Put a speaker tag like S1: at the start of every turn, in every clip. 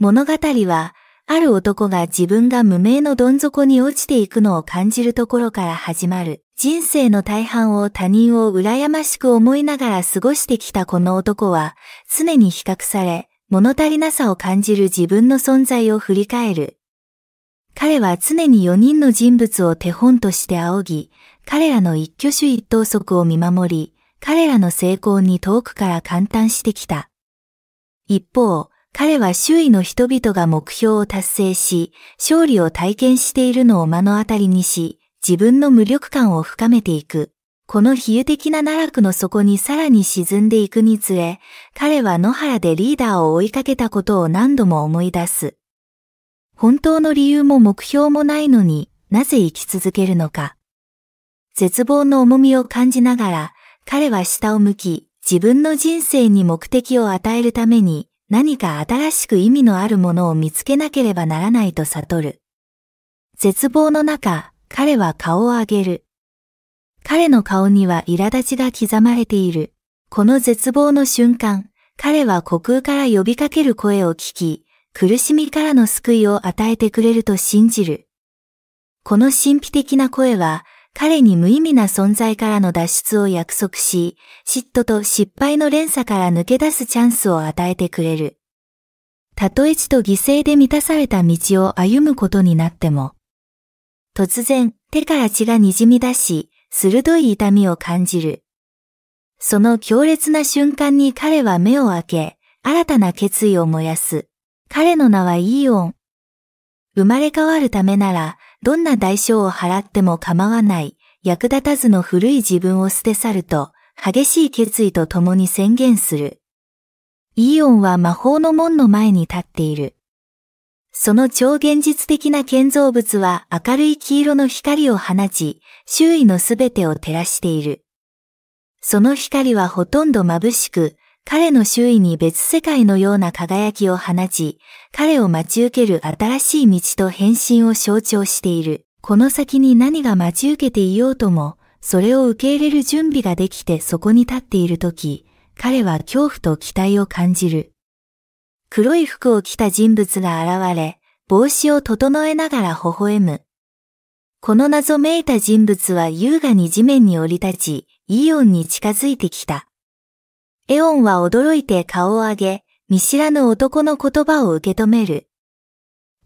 S1: 物語は、ある男が自分が無名のどん底に落ちていくのを感じるところから始まる。人生の大半を他人を羨ましく思いながら過ごしてきたこの男は、常に比較され、物足りなさを感じる自分の存在を振り返る。彼は常に4人の人物を手本として仰ぎ、彼らの一挙手一投足を見守り、彼らの成功に遠くから感嘆してきた。一方、彼は周囲の人々が目標を達成し、勝利を体験しているのを目の当たりにし、自分の無力感を深めていく。この比喩的な奈落の底にさらに沈んでいくにつれ、彼は野原でリーダーを追いかけたことを何度も思い出す。本当の理由も目標もないのになぜ生き続けるのか。絶望の重みを感じながら、彼は下を向き、自分の人生に目的を与えるために何か新しく意味のあるものを見つけなければならないと悟る。絶望の中、彼は顔を上げる。彼の顔には苛立ちが刻まれている。この絶望の瞬間、彼は虚空から呼びかける声を聞き、苦しみからの救いを与えてくれると信じる。この神秘的な声は、彼に無意味な存在からの脱出を約束し、嫉妬と失敗の連鎖から抜け出すチャンスを与えてくれる。たとえ地と犠牲で満たされた道を歩むことになっても、突然手から血が滲み出し、鋭い痛みを感じる。その強烈な瞬間に彼は目を開け、新たな決意を燃やす。彼の名はイーオン。生まれ変わるためなら、どんな代償を払っても構わない役立たずの古い自分を捨て去ると、激しい決意と共に宣言する。イオンは魔法の門の前に立っている。その超現実的な建造物は明るい黄色の光を放ち、周囲のすべてを照らしている。その光はほとんど眩しく、彼の周囲に別世界のような輝きを放ち、彼を待ち受ける新しい道と変身を象徴している。この先に何が待ち受けていようとも、それを受け入れる準備ができてそこに立っているとき、彼は恐怖と期待を感じる。黒い服を着た人物が現れ、帽子を整えながら微笑む。この謎めいた人物は優雅に地面に降り立ち、イオンに近づいてきた。エオンは驚いて顔を上げ、見知らぬ男の言葉を受け止める。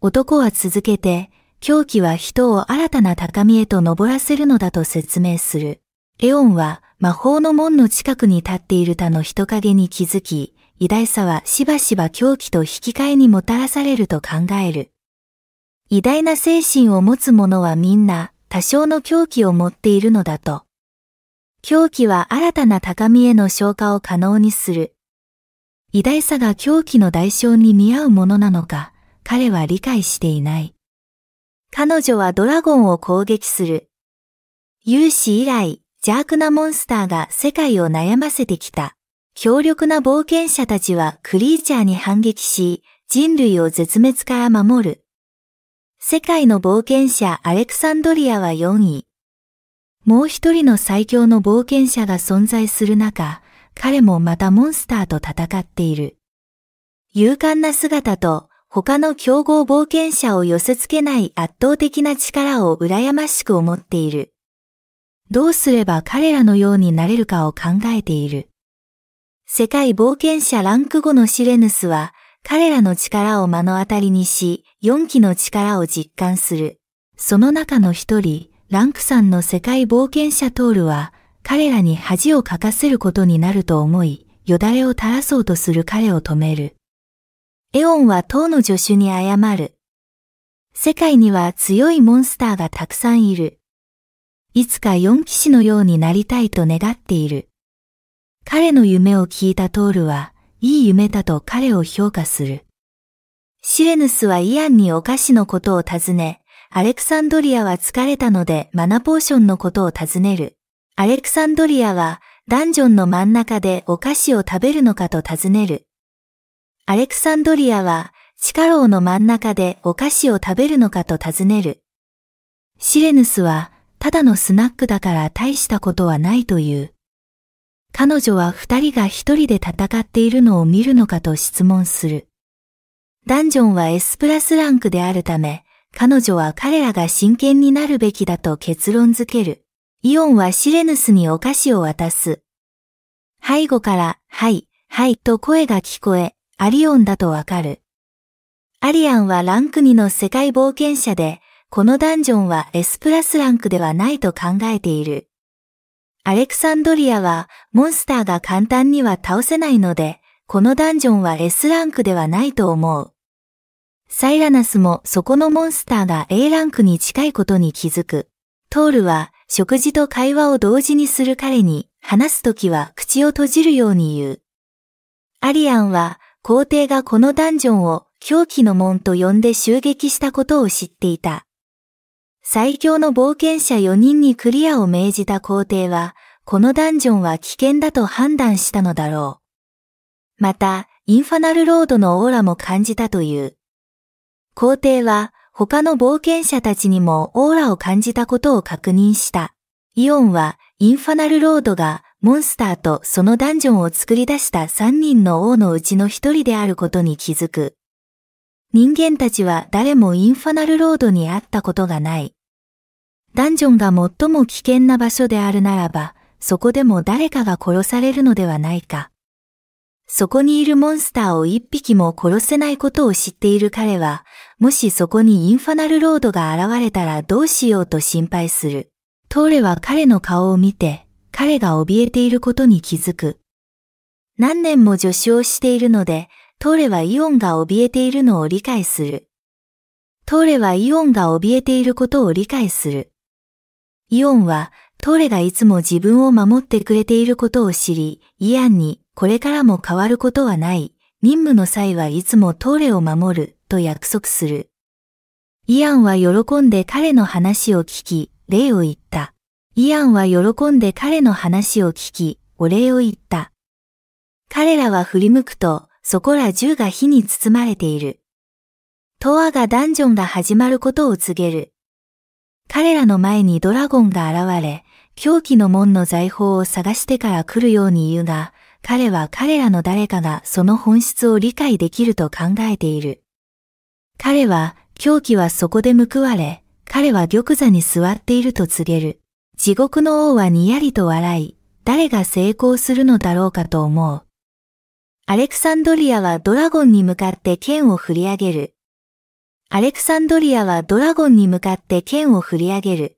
S1: 男は続けて、狂気は人を新たな高みへと登らせるのだと説明する。レオンは魔法の門の近くに立っている他の人影に気づき、偉大さはしばしば狂気と引き換えにもたらされると考える。偉大な精神を持つ者はみんな多少の狂気を持っているのだと。狂気は新たな高みへの消化を可能にする。偉大さが狂気の代償に見合うものなのか、彼は理解していない。彼女はドラゴンを攻撃する。有士以来、邪悪なモンスターが世界を悩ませてきた。強力な冒険者たちはクリーチャーに反撃し、人類を絶滅から守る。世界の冒険者アレクサンドリアは4位。もう一人の最強の冒険者が存在する中、彼もまたモンスターと戦っている。勇敢な姿と他の競合冒険者を寄せ付けない圧倒的な力を羨ましく思っている。どうすれば彼らのようになれるかを考えている。世界冒険者ランク5のシレヌスは彼らの力を目の当たりにし、4期の力を実感する。その中の一人、ランク3の世界冒険者トールは、彼らに恥をかかせることになると思い、よだれを垂らそうとする彼を止める。エオンは塔の助手に謝る。世界には強いモンスターがたくさんいる。いつか四騎士のようになりたいと願っている。彼の夢を聞いたトールは、いい夢だと彼を評価する。シレヌスはイアンにお菓子のことを尋ね、アレクサンドリアは疲れたのでマナポーションのことを尋ねる。アレクサンドリアはダンジョンの真ん中でお菓子を食べるのかと尋ねる。アレクサンドリアは地下牢の真ん中でお菓子を食べるのかと尋ねる。シレヌスはただのスナックだから大したことはないという。彼女は二人が一人で戦っているのを見るのかと質問する。ダンジョンは S プラスランクであるため、彼女は彼らが真剣になるべきだと結論づける。イオンはシレヌスにお菓子を渡す。背後から、はい、はいと声が聞こえ、アリオンだとわかる。アリアンはランク2の世界冒険者で、このダンジョンは S プラスランクではないと考えている。アレクサンドリアはモンスターが簡単には倒せないので、このダンジョンは S ランクではないと思う。サイラナスもそこのモンスターが A ランクに近いことに気づく。トールは食事と会話を同時にする彼に話すときは口を閉じるように言う。アリアンは皇帝がこのダンジョンを狂気の門と呼んで襲撃したことを知っていた。最強の冒険者4人にクリアを命じた皇帝は、このダンジョンは危険だと判断したのだろう。また、インファナルロードのオーラも感じたという。皇帝は、他の冒険者たちにもオーラを感じたことを確認した。イオンはインファナルロードがモンスターとそのダンジョンを作り出した3人の王のうちの1人であることに気づく。人間たちは誰もインファナルロードに会ったことがない。ダンジョンが最も危険な場所であるならば、そこでも誰かが殺されるのではないか。そこにいるモンスターを一匹も殺せないことを知っている彼は、もしそこにインファナルロードが現れたらどうしようと心配する。トーレは彼の顔を見て、彼が怯えていることに気づく。何年も助手をしているので、トーレはイオンが怯えているのを理解する。トーレはイオンが怯えていることを理解する。イオンは、トーレがいつも自分を守ってくれていることを知り、イアンに、これからも変わることはない、任務の際はいつもトーレを守る、と約束する。イアンは喜んで彼の話を聞き、礼を言った。イアンは喜んで彼の話を聞き、お礼を言った。彼らは振り向くと、そこら銃が火に包まれている。トアがダンジョンが始まることを告げる。彼らの前にドラゴンが現れ、狂気の門の財宝を探してから来るように言うが、彼は彼らの誰かがその本質を理解できると考えている。彼は、狂気はそこで報われ、彼は玉座に座っていると告げる。地獄の王はにやりと笑い、誰が成功するのだろうかと思う。アレクサンドリアはドラゴンに向かって剣を振り上げる。アレクサンドリアはドラゴンに向かって剣を振り上げる。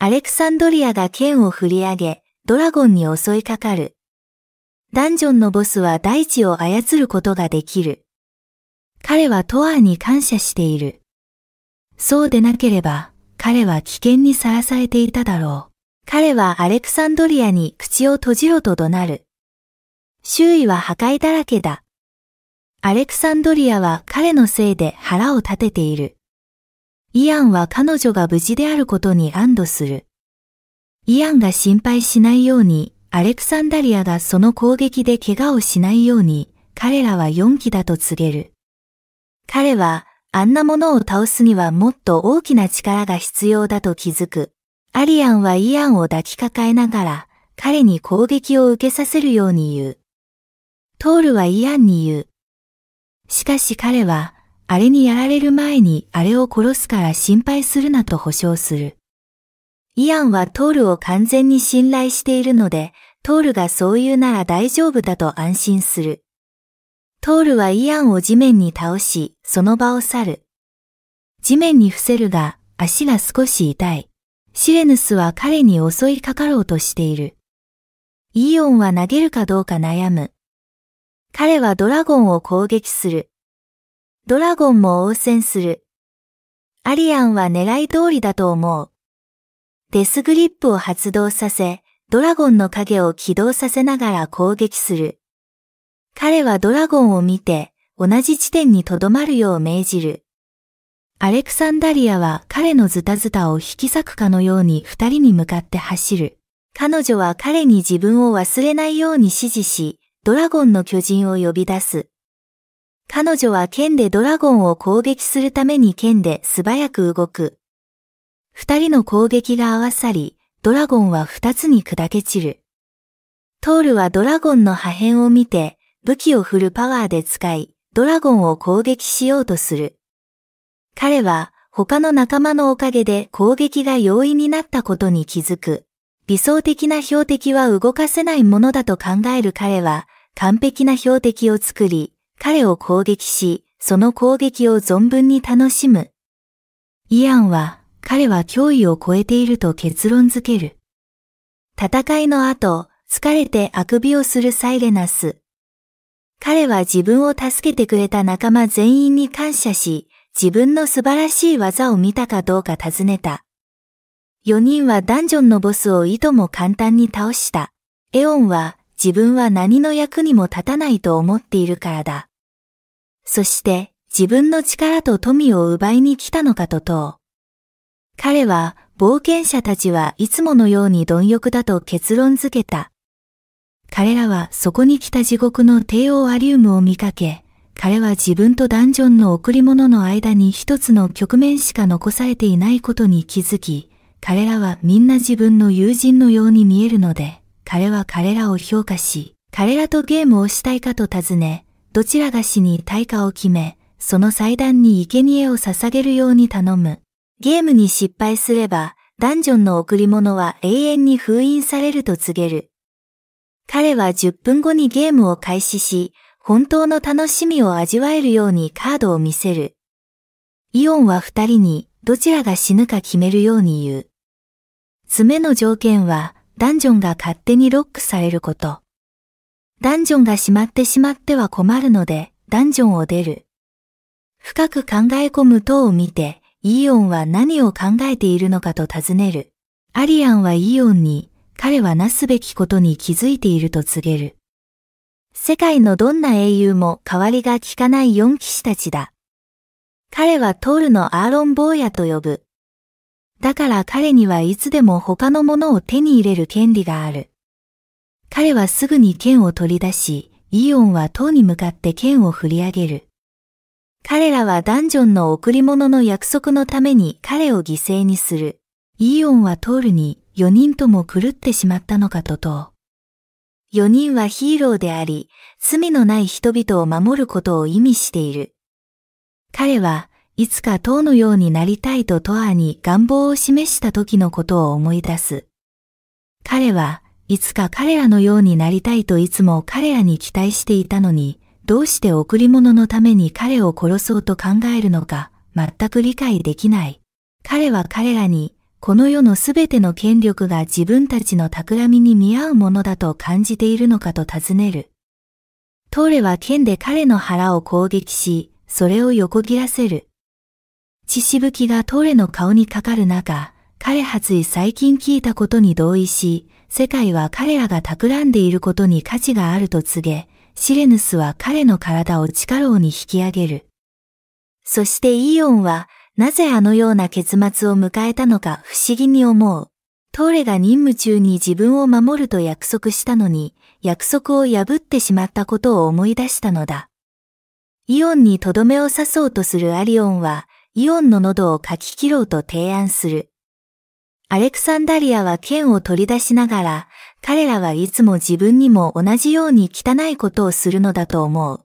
S1: アレクサンドリアが剣を振り上げ、ドラゴンに襲いかかる。ダンジョンのボスは大地を操ることができる。彼はトアに感謝している。そうでなければ、彼は危険にさらされていただろう。彼はアレクサンドリアに口を閉じろと怒鳴る。周囲は破壊だらけだ。アレクサンドリアは彼のせいで腹を立てている。イアンは彼女が無事であることに安堵する。イアンが心配しないように、アレクサンダリアがその攻撃で怪我をしないように、彼らは4期だと告げる。彼はあんなものを倒すにはもっと大きな力が必要だと気づく。アリアンはイアンを抱きかかえながら彼に攻撃を受けさせるように言う。トールはイアンに言う。しかし彼は、あれにやられる前にあれを殺すから心配するなと保証する。イアンはトールを完全に信頼しているので、トールがそう言うなら大丈夫だと安心する。トールはイアンを地面に倒し、その場を去る。地面に伏せるが、足が少し痛い。シレヌスは彼に襲いかかろうとしている。イオンは投げるかどうか悩む。彼はドラゴンを攻撃する。ドラゴンも応戦する。アリアンは狙い通りだと思う。デスグリップを発動させ、ドラゴンの影を起動させながら攻撃する。彼はドラゴンを見て同じ地点に留まるよう命じる。アレクサンダリアは彼のズタズタを引き裂くかのように二人に向かって走る。彼女は彼に自分を忘れないように指示し、ドラゴンの巨人を呼び出す。彼女は剣でドラゴンを攻撃するために剣で素早く動く。二人の攻撃が合わさり、ドラゴンは二つに砕け散る。トールはドラゴンの破片を見て、武器を振るパワーで使い、ドラゴンを攻撃しようとする。彼は他の仲間のおかげで攻撃が容易になったことに気づく。理想的な標的は動かせないものだと考える彼は完璧な標的を作り、彼を攻撃し、その攻撃を存分に楽しむ。イアンは彼は脅威を超えていると結論づける。戦いの後、疲れてあくびをするサイレナス。彼は自分を助けてくれた仲間全員に感謝し、自分の素晴らしい技を見たかどうか尋ねた。4人はダンジョンのボスをいとも簡単に倒した。エオンは自分は何の役にも立たないと思っているからだ。そして自分の力と富を奪いに来たのかと問う。彼は冒険者たちはいつものように貪欲だと結論づけた。彼らはそこに来た地獄の帝王アリウムを見かけ、彼は自分とダンジョンの贈り物の間に一つの局面しか残されていないことに気づき、彼らはみんな自分の友人のように見えるので、彼は彼らを評価し、彼らとゲームをしたいかと尋ね、どちらが死に対価を決め、その祭壇に生贄を捧げるように頼む。ゲームに失敗すれば、ダンジョンの贈り物は永遠に封印されると告げる。彼は10分後にゲームを開始し、本当の楽しみを味わえるようにカードを見せる。イオンは二人にどちらが死ぬか決めるように言う。詰めの条件はダンジョンが勝手にロックされること。ダンジョンが閉まってしまっては困るのでダンジョンを出る。深く考え込む塔を見て、イオンは何を考えているのかと尋ねる。アリアンはイオンに彼はなすべきことに気づいていると告げる。世界のどんな英雄も代わりが効かない四騎士たちだ。彼はトールのアーロン坊やと呼ぶ。だから彼にはいつでも他のものを手に入れる権利がある。彼はすぐに剣を取り出し、イオンは塔に向かって剣を振り上げる。彼らはダンジョンの贈り物の約束のために彼を犠牲にする。イオンはトールに四人とも狂ってしまったのかと問う。四人はヒーローであり、罪のない人々を守ることを意味している。彼はいつか塔のようになりたいとトアに願望を示した時のことを思い出す。彼はいつか彼らのようになりたいといつも彼らに期待していたのに、どうして贈り物のために彼を殺そうと考えるのか、全く理解できない。彼は彼らにこの世のすべての権力が自分たちの企みに見合うものだと感じているのかと尋ねる。トーレは剣で彼の腹を攻撃し、それを横切らせる。血しぶきがトーレの顔にかかる中、彼発意最近聞いたことに同意し、世界は彼らが企んでいることに価値があると告げ、シレヌスは彼の体を地下牢に引き上げる。そしてイオンは、なぜあのような結末を迎えたのか不思議に思う。トーレが任務中に自分を守ると約束したのに、約束を破ってしまったことを思い出したのだ。イオンにとどめを刺そうとするアリオンは、イオンの喉をかき切ろうと提案する。アレクサンダリアは剣を取り出しながら、彼らはいつも自分にも同じように汚いことをするのだと思う。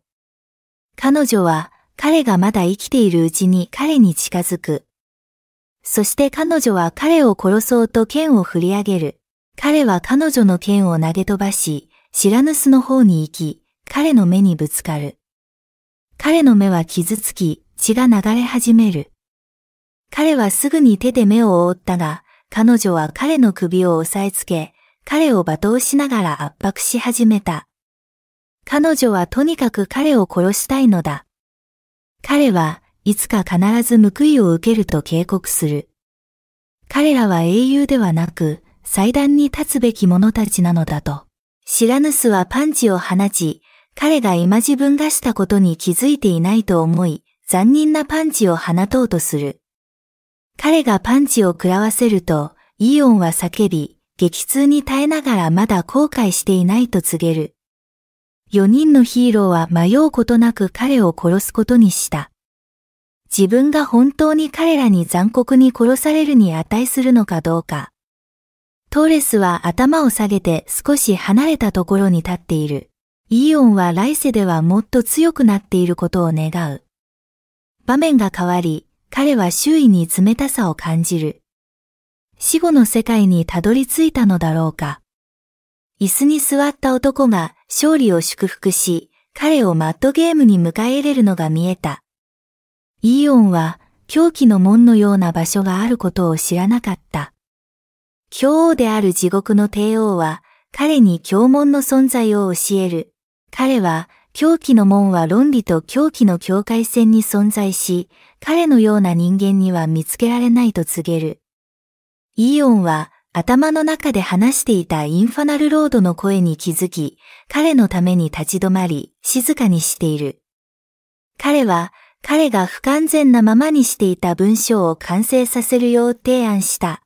S1: 彼女は彼がまだ生きているうちに彼に近づく。そして彼女は彼を殺そうと剣を振り上げる。彼は彼女の剣を投げ飛ばし、知らぬすの方に行き、彼の目にぶつかる。彼の目は傷つき、血が流れ始める。彼はすぐに手で目を覆ったが、彼女は彼の首を押さえつけ、彼を罵倒しながら圧迫し始めた。彼女はとにかく彼を殺したいのだ。彼はいつか必ず報いを受けると警告する。彼らは英雄ではなく祭壇に立つべき者たちなのだと。知らぬすはパンチを放ち、彼が今自分がしたことに気づいていないと思い、残忍なパンチを放とうとする。彼がパンチを食らわせると、イオンは叫び、激痛に耐えながらまだ後悔していないと告げる。4人のヒーローは迷うことなく彼を殺すことにした。自分が本当に彼らに残酷に殺されるに値するのかどうか。トーレスは頭を下げて少し離れたところに立っている。イーオンは来世ではもっと強くなっていることを願う。場面が変わり、彼は周囲に冷たさを感じる。死後の世界にたどり着いたのだろうか。椅子に座った男が勝利を祝福し、彼をマッドゲームに迎え入れるのが見えた。イーオンは狂気の門のような場所があることを知らなかった。教王である地獄の帝王は彼に教門の存在を教える。彼は狂気の門は論理と狂気の境界線に存在し、彼のような人間には見つけられないと告げる。イーオンは頭の中で話していたインファナルロードの声に気づき、彼のために立ち止まり、静かにしている。彼は、彼が不完全なままにしていた文章を完成させるよう提案した。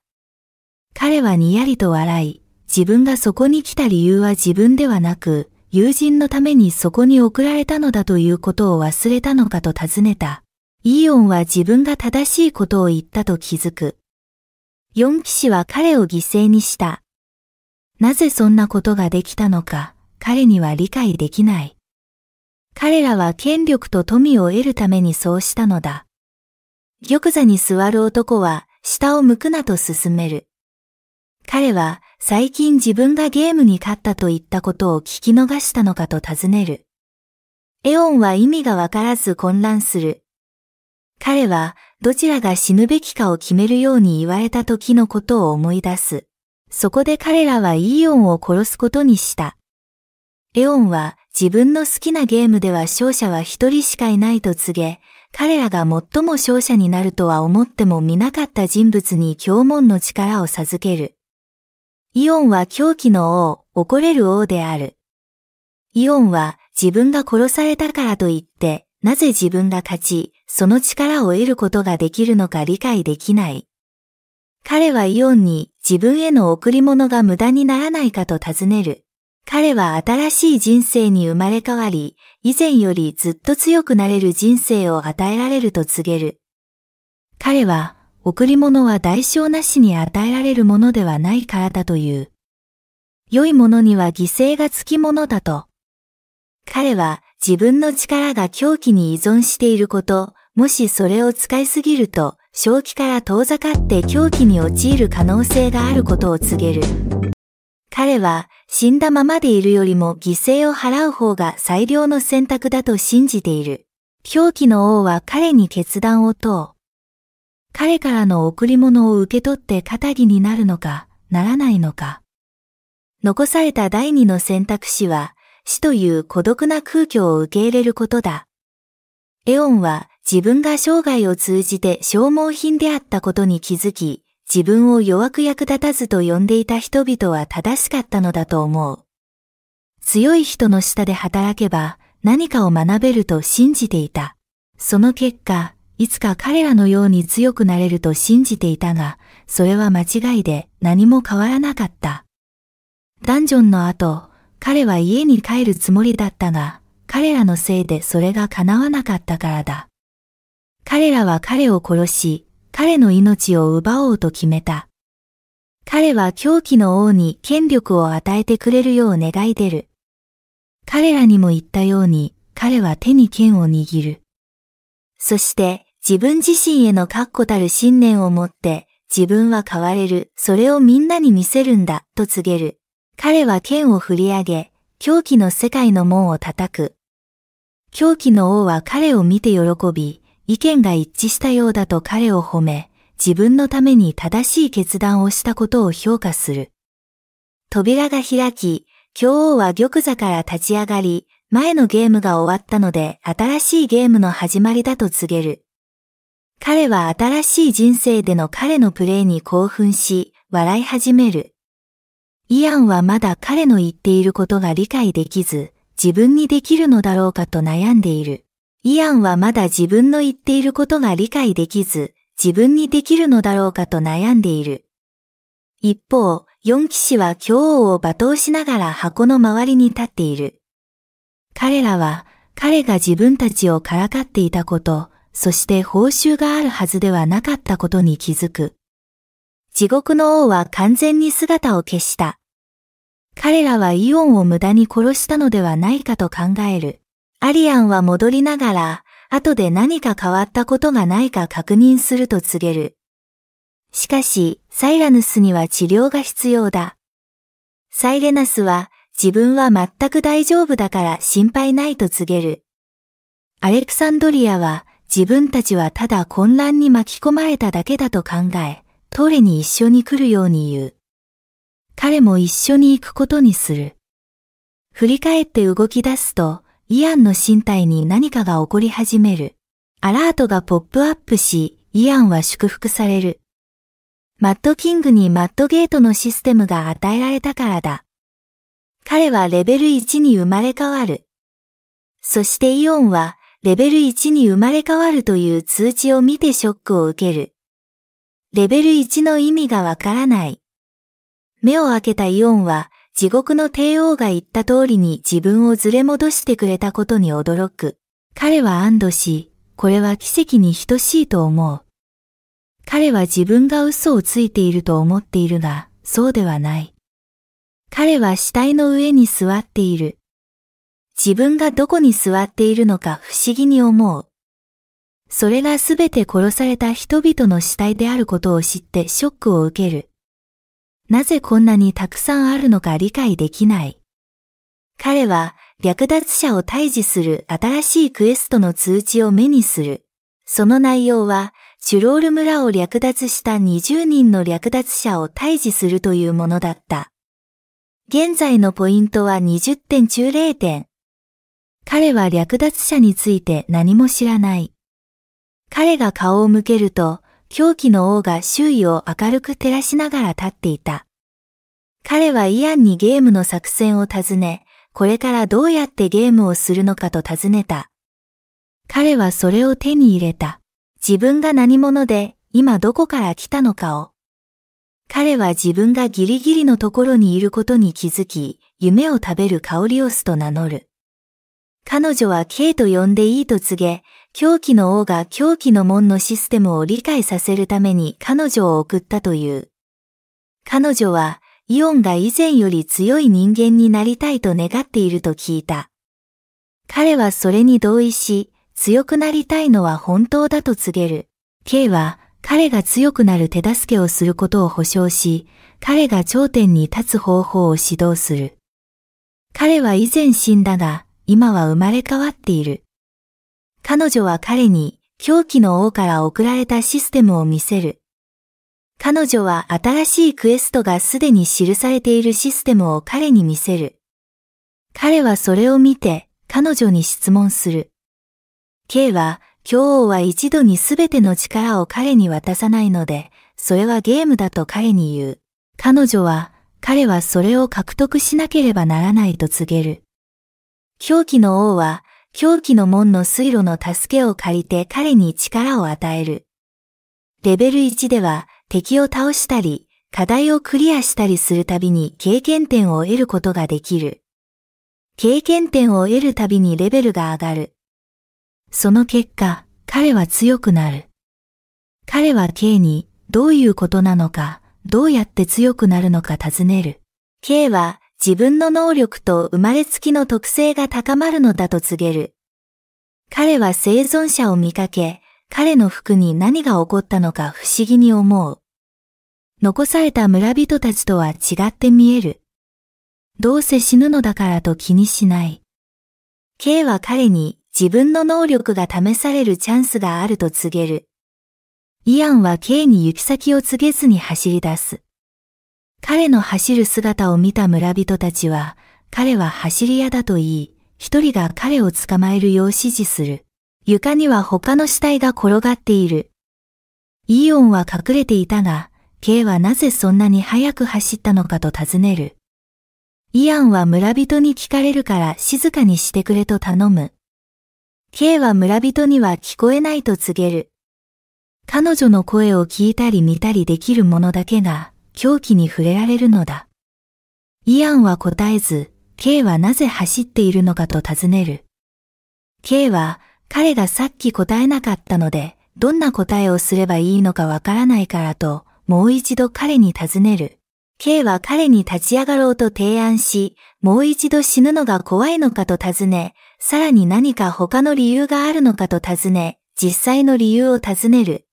S1: 彼はにやりと笑い、自分がそこに来た理由は自分ではなく、友人のためにそこに送られたのだということを忘れたのかと尋ねた。イオンは自分が正しいことを言ったと気づく。四騎士は彼を犠牲にした。なぜそんなことができたのか、彼には理解できない。彼らは権力と富を得るためにそうしたのだ。玉座に座る男は、下を向くなと進める。彼は、最近自分がゲームに勝ったと言ったことを聞き逃したのかと尋ねる。エオンは意味がわからず混乱する。彼は、どちらが死ぬべきかを決めるように言われた時のことを思い出す。そこで彼らはイーオンを殺すことにした。エオンは自分の好きなゲームでは勝者は一人しかいないと告げ、彼らが最も勝者になるとは思っても見なかった人物に凶門の力を授ける。イオンは狂気の王、怒れる王である。イオンは自分が殺されたからと言って、なぜ自分が勝ち、その力を得ることができるのか理解できない。彼はイオンに自分への贈り物が無駄にならないかと尋ねる。彼は新しい人生に生まれ変わり、以前よりずっと強くなれる人生を与えられると告げる。彼は、贈り物は代償なしに与えられるものではないからだという。良いものには犠牲がつきものだと。彼は自分の力が狂気に依存していること、もしそれを使いすぎると、正気から遠ざかって狂気に陥る可能性があることを告げる。彼は死んだままでいるよりも犠牲を払う方が最良の選択だと信じている。狂気の王は彼に決断を問う。彼からの贈り物を受け取って仇になるのか、ならないのか。残された第二の選択肢は、死という孤独な空虚を受け入れることだ。エオンは自分が生涯を通じて消耗品であったことに気づき、自分を弱く役立たずと呼んでいた人々は正しかったのだと思う。強い人の下で働けば何かを学べると信じていた。その結果、いつか彼らのように強くなれると信じていたが、それは間違いで何も変わらなかった。ダンジョンの後、彼は家に帰るつもりだったが、彼らのせいでそれが叶わなかったからだ。彼らは彼を殺し、彼の命を奪おうと決めた。彼は狂気の王に権力を与えてくれるよう願い出る。彼らにも言ったように、彼は手に剣を握る。そして自分自身への確固たる信念を持って自分は変われる、それをみんなに見せるんだ、と告げる。彼は剣を振り上げ、狂気の世界の門を叩く。狂気の王は彼を見て喜び、意見が一致したようだと彼を褒め、自分のために正しい決断をしたことを評価する。扉が開き、今王は玉座から立ち上がり、前のゲームが終わったので新しいゲームの始まりだと告げる。彼は新しい人生での彼のプレイに興奮し、笑い始める。イアンはまだ彼の言っていることが理解できず、自分にできるのだろうかと悩んでいる。イアンはまだ自分の言っていることが理解できず、自分にできるのだろうかと悩んでいる。一方、四騎士は京王を罵倒しながら箱の周りに立っている。彼らは、彼が自分たちをからかっていたこと、そして報酬があるはずではなかったことに気づく。地獄の王は完全に姿を消した。彼らはイオンを無駄に殺したのではないかと考える。アリアンは戻りながら、後で何か変わったことがないか確認すると告げる。しかし、サイラヌスには治療が必要だ。サイレナスは、自分は全く大丈夫だから心配ないと告げる。アレクサンドリアは、自分たちはただ混乱に巻き込まれただけだと考え、トレに一緒に来るように言う。彼も一緒に行くことにする。振り返って動き出すと、イアンの身体に何かが起こり始める。アラートがポップアップし、イアンは祝福される。マットキングにマットゲートのシステムが与えられたからだ。彼はレベル1に生まれ変わる。そしてイオンはレベル1に生まれ変わるという通知を見てショックを受ける。レベル1の意味がわからない。目を開けたイオンは地獄の帝王が言った通りに自分をずれ戻してくれたことに驚く。彼は安堵し、これは奇跡に等しいと思う。彼は自分が嘘をついていると思っているが、そうではない。彼は死体の上に座っている。自分がどこに座っているのか不思議に思う。それがすべて殺された人々の死体であることを知ってショックを受ける。なぜこんなにたくさんあるのか理解できない。彼は略奪者を退治する新しいクエストの通知を目にする。その内容は、チュロール村を略奪した20人の略奪者を退治するというものだった。現在のポイントは20点中0点。彼は略奪者について何も知らない。彼が顔を向けると、狂気の王が周囲を明るく照らしながら立っていた。彼はイアンにゲームの作戦を尋ね、これからどうやってゲームをするのかと尋ねた。彼はそれを手に入れた。自分が何者で、今どこから来たのかを。彼は自分がギリギリのところにいることに気づき、夢を食べるカオリオスと名乗る。彼女は K と呼んでいいと告げ、狂気の王が狂気の門のシステムを理解させるために彼女を送ったという。彼女は、イオンが以前より強い人間になりたいと願っていると聞いた。彼はそれに同意し、強くなりたいのは本当だと告げる。K は彼が強くなる手助けをすることを保証し、彼が頂点に立つ方法を指導する。彼は以前死んだが、今は生まれ変わっている。彼女は彼に狂気の王から送られたシステムを見せる。彼女は新しいクエストがすでに記されているシステムを彼に見せる。彼はそれを見て彼女に質問する。K は、教王は一度にすべての力を彼に渡さないので、それはゲームだと彼に言う。彼女は、彼はそれを獲得しなければならないと告げる。狂気の王は、狂気の門の水路の助けを借りて彼に力を与える。レベル1では敵を倒したり、課題をクリアしたりするたびに経験点を得ることができる。経験点を得るたびにレベルが上がる。その結果、彼は強くなる。彼は K にどういうことなのか、どうやって強くなるのか尋ねる。K は自分の能力と生まれつきの特性が高まるのだと告げる。彼は生存者を見かけ、彼の服に何が起こったのか不思議に思う。残された村人たちとは違って見える。どうせ死ぬのだからと気にしない。K は彼に自分の能力が試されるチャンスがあると告げる。イアンは K に行き先を告げずに走り出す。彼の走る姿を見た村人たちは、彼は走り屋だと言い、一人が彼を捕まえるよう指示する。床には他の死体が転がっている。イオンは隠れていたが、K はなぜそんなに早く走ったのかと尋ねる。イアンは村人に聞かれるから静かにしてくれと頼む。K は村人には聞こえないと告げる。彼女の声を聞いたり見たりできるものだけが、狂気に触れられるのだ。イアンは答えず、K はなぜ走っているのかと尋ねる。K は彼がさっき答えなかったので、どんな答えをすればいいのかわからないからと、もう一度彼に尋ねる。K は彼に立ち上がろうと提案し、もう一度死ぬのが怖いのかと尋ね、さらに何か他の理由があるのかと尋ね、実際の理由を尋ねる。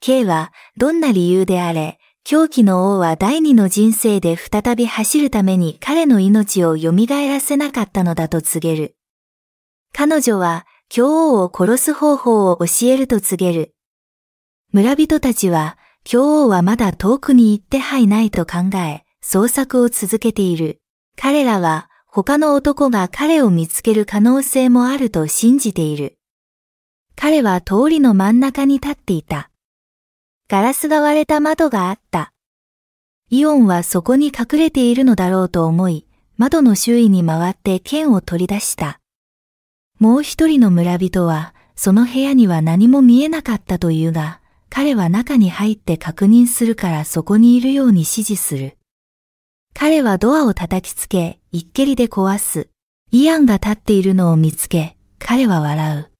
S1: K はどんな理由であれ、狂気の王は第二の人生で再び走るために彼の命を蘇らせなかったのだと告げる。彼女は狂王を殺す方法を教えると告げる。村人たちは、狂王はまだ遠くに行ってはいないと考え、捜索を続けている。彼らは他の男が彼を見つける可能性もあると信じている。彼は通りの真ん中に立っていた。ガラスが割れた窓があった。イオンはそこに隠れているのだろうと思い、窓の周囲に回って剣を取り出した。もう一人の村人は、その部屋には何も見えなかったというが、彼は中に入って確認するからそこにいるように指示する。彼はドアを叩きつけ、一蹴りで壊す。イアンが立っているのを見つけ、彼は笑う。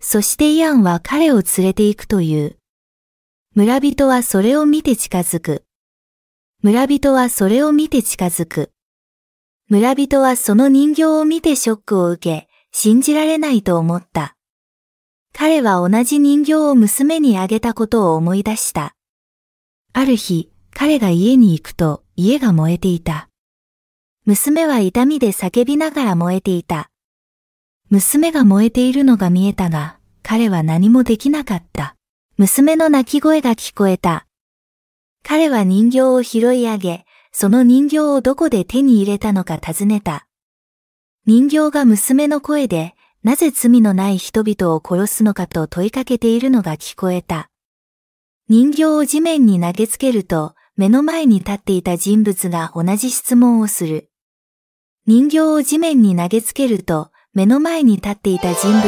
S1: そしてイアンは彼を連れて行くという。村人はそれを見て近づく。村人はそれを見て近づく。村人はその人形を見てショックを受け、信じられないと思った。彼は同じ人形を娘にあげたことを思い出した。ある日、彼が家に行くと家が燃えていた。娘は痛みで叫びながら燃えていた。娘が燃えているのが見えたが、彼は何もできなかった。娘の泣き声が聞こえた。彼は人形を拾い上げ、その人形をどこで手に入れたのか尋ねた。人形が娘の声で、なぜ罪のない人々を殺すのかと問いかけているのが聞こえた。人形を地面に投げつけると、目の前に立っていた人物が同じ質問をする。人形を地面に投げつけると、目の前に立っていた人物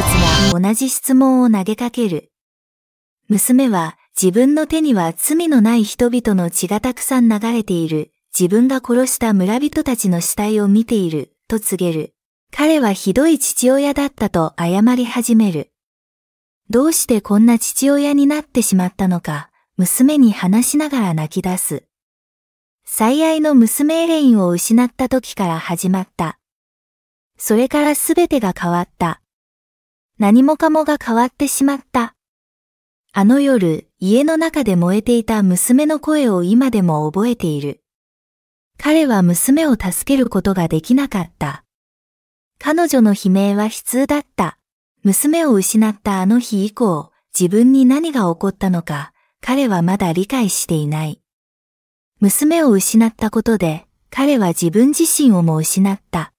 S1: が同じ質問を投げかける。娘は自分の手には罪のない人々の血がたくさん流れている。自分が殺した村人たちの死体を見ている。と告げる。彼はひどい父親だったと謝り始める。どうしてこんな父親になってしまったのか、娘に話しながら泣き出す。最愛の娘エレインを失った時から始まった。それからすべてが変わった。何もかもが変わってしまった。あの夜、家の中で燃えていた娘の声を今でも覚えている。彼は娘を助けることができなかった。彼女の悲鳴は悲痛だった。娘を失ったあの日以降、自分に何が起こったのか、彼はまだ理解していない。娘を失ったことで、彼は自分自身をも失った。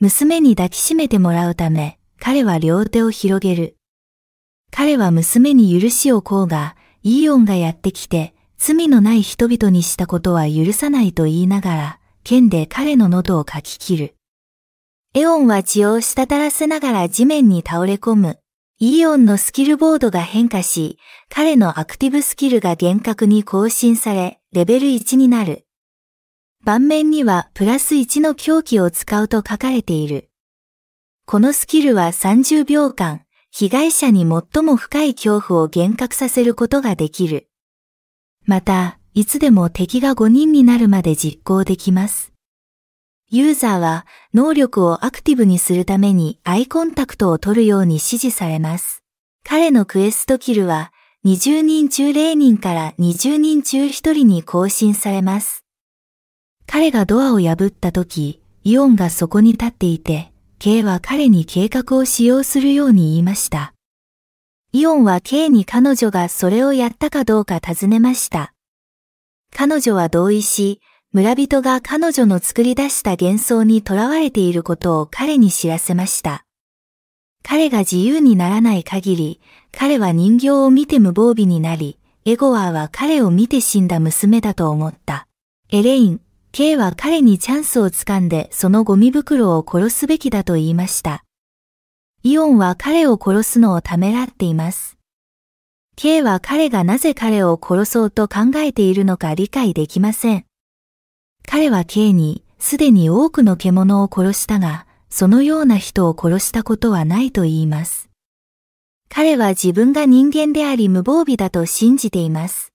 S1: 娘に抱きしめてもらうため、彼は両手を広げる。彼は娘に許しをこうが、イーオンがやってきて、罪のない人々にしたことは許さないと言いながら、剣で彼の喉をかき切る。エオンは血を滴らせながら地面に倒れ込む。イーオンのスキルボードが変化し、彼のアクティブスキルが厳格に更新され、レベル1になる。盤面にはプラス1の狂気を使うと書かれている。このスキルは30秒間、被害者に最も深い恐怖を幻覚させることができる。また、いつでも敵が5人になるまで実行できます。ユーザーは能力をアクティブにするためにアイコンタクトを取るように指示されます。彼のクエストキルは20人中0人から20人中1人に更新されます。彼がドアを破った時、イオンがそこに立っていて、K は彼に計画を使用するように言いました。イオンは K に彼女がそれをやったかどうか尋ねました。彼女は同意し、村人が彼女の作り出した幻想にとらわれていることを彼に知らせました。彼が自由にならない限り、彼は人形を見て無防備になり、エゴワーは彼を見て死んだ娘だと思った。エレイン、K は彼にチャンスをつかんでそのゴミ袋を殺すべきだと言いました。イオンは彼を殺すのをためらっています。K は彼がなぜ彼を殺そうと考えているのか理解できません。彼は K にすでに多くの獣を殺したが、そのような人を殺したことはないと言います。彼は自分が人間であり無防備だと信じています。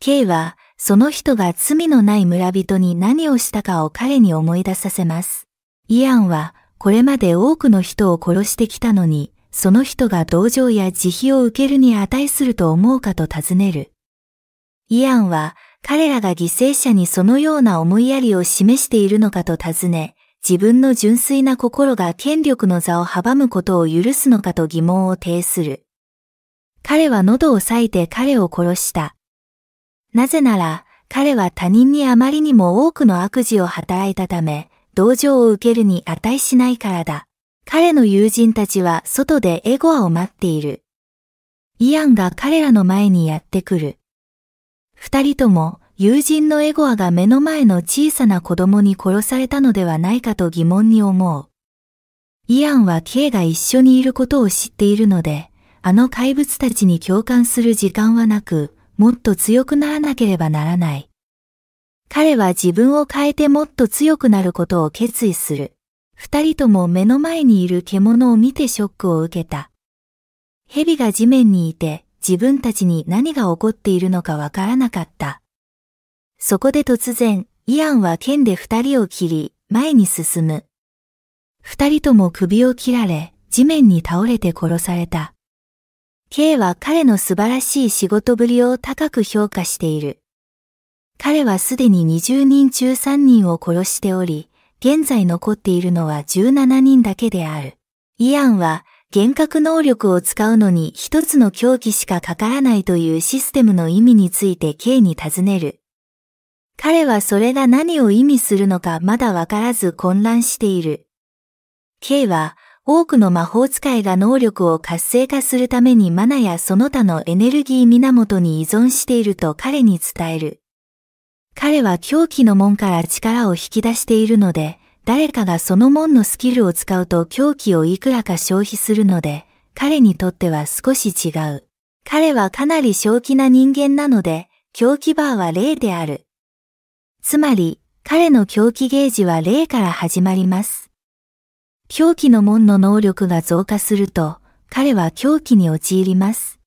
S1: K はその人が罪のない村人に何をしたかを彼に思い出させます。イアンは、これまで多くの人を殺してきたのに、その人が同情や慈悲を受けるに値すると思うかと尋ねる。イアンは、彼らが犠牲者にそのような思いやりを示しているのかと尋ね、自分の純粋な心が権力の座を阻むことを許すのかと疑問を呈する。彼は喉を裂いて彼を殺した。なぜなら、彼は他人にあまりにも多くの悪事を働いたため、同情を受けるに値しないからだ。彼の友人たちは外でエゴアを待っている。イアンが彼らの前にやってくる。二人とも友人のエゴアが目の前の小さな子供に殺されたのではないかと疑問に思う。イアンはケイが一緒にいることを知っているので、あの怪物たちに共感する時間はなく、もっと強くならなければならない。彼は自分を変えてもっと強くなることを決意する。二人とも目の前にいる獣を見てショックを受けた。蛇が地面にいて自分たちに何が起こっているのかわからなかった。そこで突然、イアンは剣で二人を切り、前に進む。二人とも首を切られ、地面に倒れて殺された。K は彼の素晴らしい仕事ぶりを高く評価している。彼はすでに20人中3人を殺しており、現在残っているのは17人だけである。イアンは幻覚能力を使うのに一つの狂気しかかからないというシステムの意味について K に尋ねる。彼はそれが何を意味するのかまだわからず混乱している。K は多くの魔法使いが能力を活性化するためにマナやその他のエネルギー源に依存していると彼に伝える。彼は狂気の門から力を引き出しているので、誰かがその門のスキルを使うと狂気をいくらか消費するので、彼にとっては少し違う。彼はかなり正気な人間なので、狂気バーは0である。つまり、彼の狂気ゲージは0から始まります。狂気の門の能力が増加すると、彼は狂気に陥ります。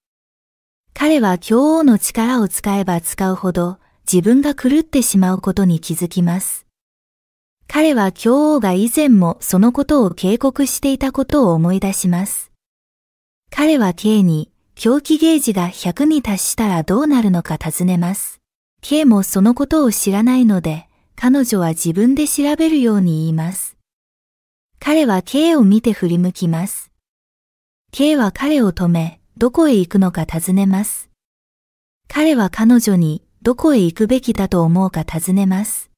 S1: 彼は狂王の力を使えば使うほど、自分が狂ってしまうことに気づきます。彼は狂王が以前もそのことを警告していたことを思い出します。彼は K に、狂気ゲージが100に達したらどうなるのか尋ねます。K もそのことを知らないので、彼女は自分で調べるように言います。彼は K を見て振り向きます。K は彼を止め、どこへ行くのか尋ねます。彼は彼女にどこへ行くべきだと思うか尋ねます。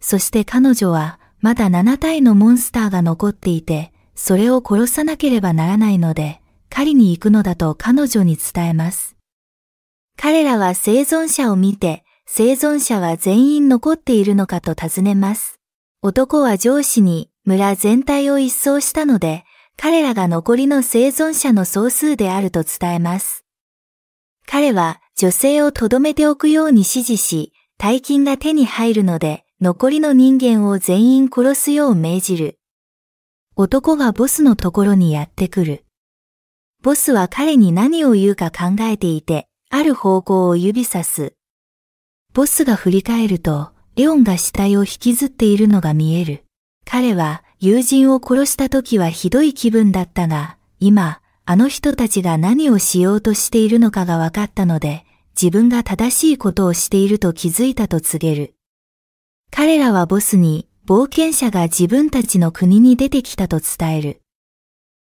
S1: そして彼女はまだ7体のモンスターが残っていて、それを殺さなければならないので、狩りに行くのだと彼女に伝えます。彼らは生存者を見て、生存者は全員残っているのかと尋ねます。男は上司に村全体を一掃したので、彼らが残りの生存者の総数であると伝えます。彼は女性を留めておくように指示し、大金が手に入るので、残りの人間を全員殺すよう命じる。男がボスのところにやってくる。ボスは彼に何を言うか考えていて、ある方向を指さす。ボスが振り返ると、レオンが死体を引きずっているのが見える。彼は友人を殺した時はひどい気分だったが、今、あの人たちが何をしようとしているのかが分かったので、自分が正しいことをしていると気づいたと告げる。彼らはボスに、冒険者が自分たちの国に出てきたと伝える。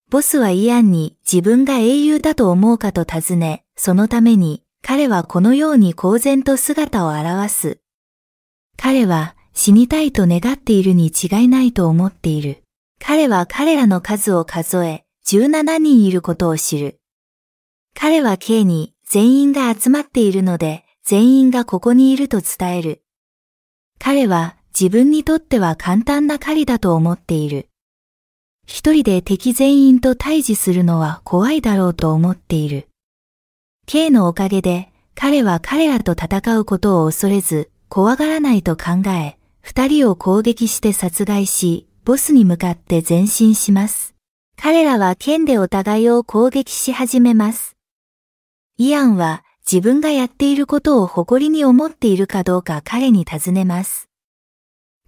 S1: ボスはイアンに自分が英雄だと思うかと尋ね、そのために彼はこのように公然と姿を現す。彼は死にたいと願っているに違いないと思っている。彼は彼らの数を数え、17人いることを知る。彼は K に全員が集まっているので、全員がここにいると伝える。彼は自分にとっては簡単な狩りだと思っている。一人で敵全員と対峙するのは怖いだろうと思っている。K のおかげで彼は彼らと戦うことを恐れず怖がらないと考え、二人を攻撃して殺害し、ボスに向かって前進します。彼らは剣でお互いを攻撃し始めます。イアンは自分がやっていることを誇りに思っているかどうか彼に尋ねます。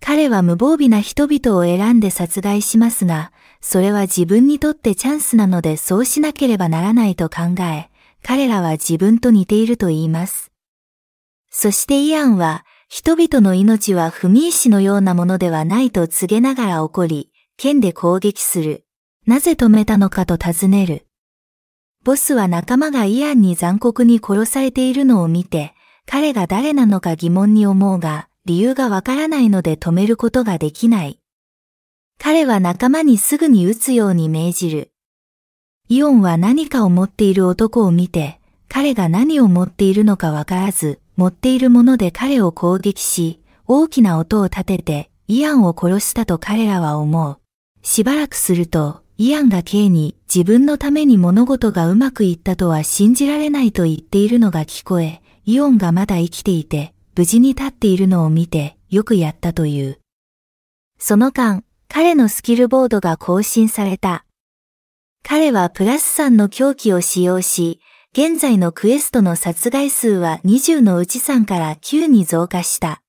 S1: 彼は無防備な人々を選んで殺害しますが、それは自分にとってチャンスなのでそうしなければならないと考え、彼らは自分と似ていると言います。そしてイアンは人々の命は不眠死のようなものではないと告げながら怒り、剣で攻撃する。なぜ止めたのかと尋ねる。ボスは仲間がイアンに残酷に殺されているのを見て、彼が誰なのか疑問に思うが、理由がわからないので止めることができない。彼は仲間にすぐに撃つように命じる。イオンは何かを持っている男を見て、彼が何を持っているのかわからず、持っているもので彼を攻撃し、大きな音を立ててイアンを殺したと彼らは思う。しばらくすると、イアンが K に自分のために物事がうまくいったとは信じられないと言っているのが聞こえ、イオンがまだ生きていて、無事に立っているのを見て、よくやったという。その間、彼のスキルボードが更新された。彼はプラス3の狂気を使用し、現在のクエストの殺害数は20のうち3から9に増加した。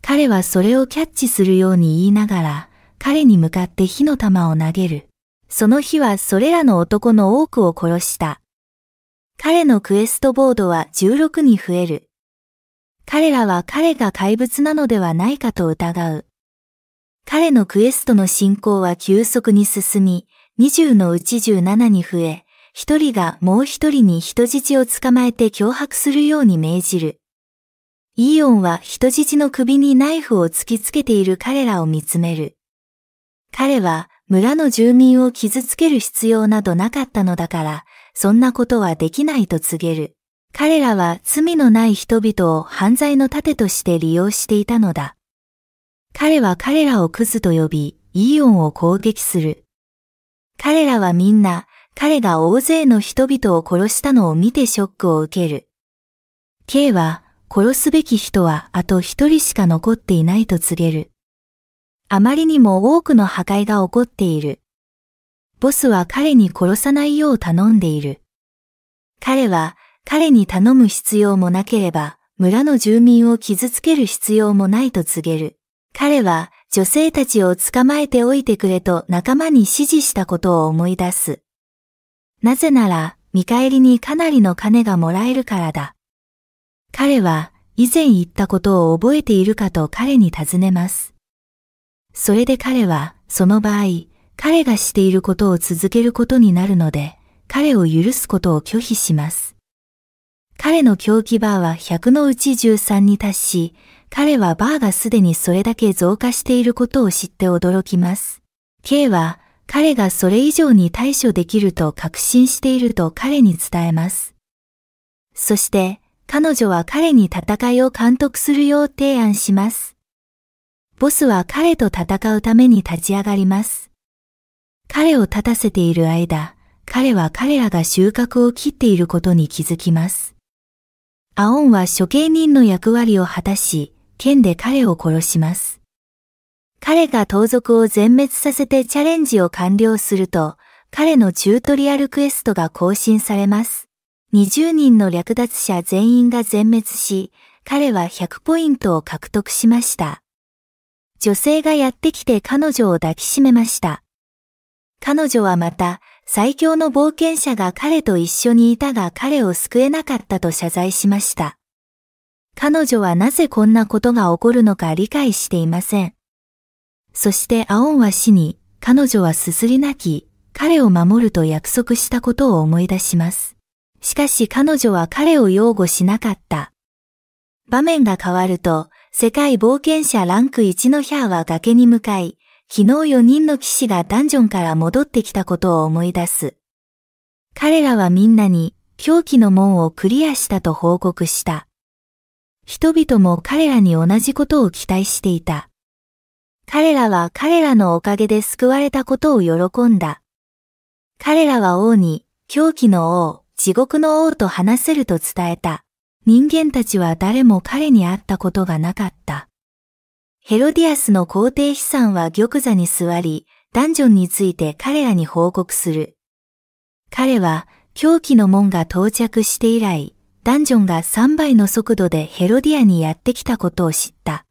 S1: 彼はそれをキャッチするように言いながら、彼に向かって火の玉を投げる。その火はそれらの男の多くを殺した。彼のクエストボードは16に増える。彼らは彼が怪物なのではないかと疑う。彼のクエストの進行は急速に進み、20のうち17に増え、一人がもう一人に人質を捕まえて脅迫するように命じる。イオンは人質の首にナイフを突きつけている彼らを見つめる。彼は村の住民を傷つける必要などなかったのだから、そんなことはできないと告げる。彼らは罪のない人々を犯罪の盾として利用していたのだ。彼は彼らをクズと呼び、イオンを攻撃する。彼らはみんな彼が大勢の人々を殺したのを見てショックを受ける。K は、殺すべき人はあと一人しか残っていないと告げる。あまりにも多くの破壊が起こっている。ボスは彼に殺さないよう頼んでいる。彼は彼に頼む必要もなければ村の住民を傷つける必要もないと告げる。彼は女性たちを捕まえておいてくれと仲間に指示したことを思い出す。なぜなら、見返りにかなりの金がもらえるからだ。彼は、以前言ったことを覚えているかと彼に尋ねます。それで彼は、その場合、彼がしていることを続けることになるので、彼を許すことを拒否します。彼の狂気バーは100のうち13に達し、彼はバーがすでにそれだけ増加していることを知って驚きます。K は彼がそれ以上に対処できると確信していると彼に伝えます。そして、彼女は彼に戦いを監督するよう提案します。ボスは彼と戦うために立ち上がります。彼を立たせている間、彼は彼らが収穫を切っていることに気づきます。アオンは処刑人の役割を果たし、剣で彼を殺します。彼が盗賊を全滅させてチャレンジを完了すると、彼のチュートリアルクエストが更新されます。20人の略奪者全員が全滅し、彼は100ポイントを獲得しました。女性がやってきて彼女を抱きしめました。彼女はまた、最強の冒険者が彼と一緒にいたが彼を救えなかったと謝罪しました。彼女はなぜこんなことが起こるのか理解していません。そしてアオンは死に、彼女はすすり泣き、彼を守ると約束したことを思い出します。しかし彼女は彼を擁護しなかった。場面が変わると、世界冒険者ランク1のヒャーは崖に向かい、昨日4人の騎士がダンジョンから戻ってきたことを思い出す。彼らはみんなに狂気の門をクリアしたと報告した。人々も彼らに同じことを期待していた。彼らは彼らのおかげで救われたことを喜んだ。彼らは王に、狂気の王、地獄の王と話せると伝えた。人間たちは誰も彼に会ったことがなかった。ヘロディアスの皇帝資産は玉座に座り、ダンジョンについて彼らに報告する。彼は、狂気の門が到着して以来、ダンジョンが3倍の速度でヘロディアにやってきたことを知った。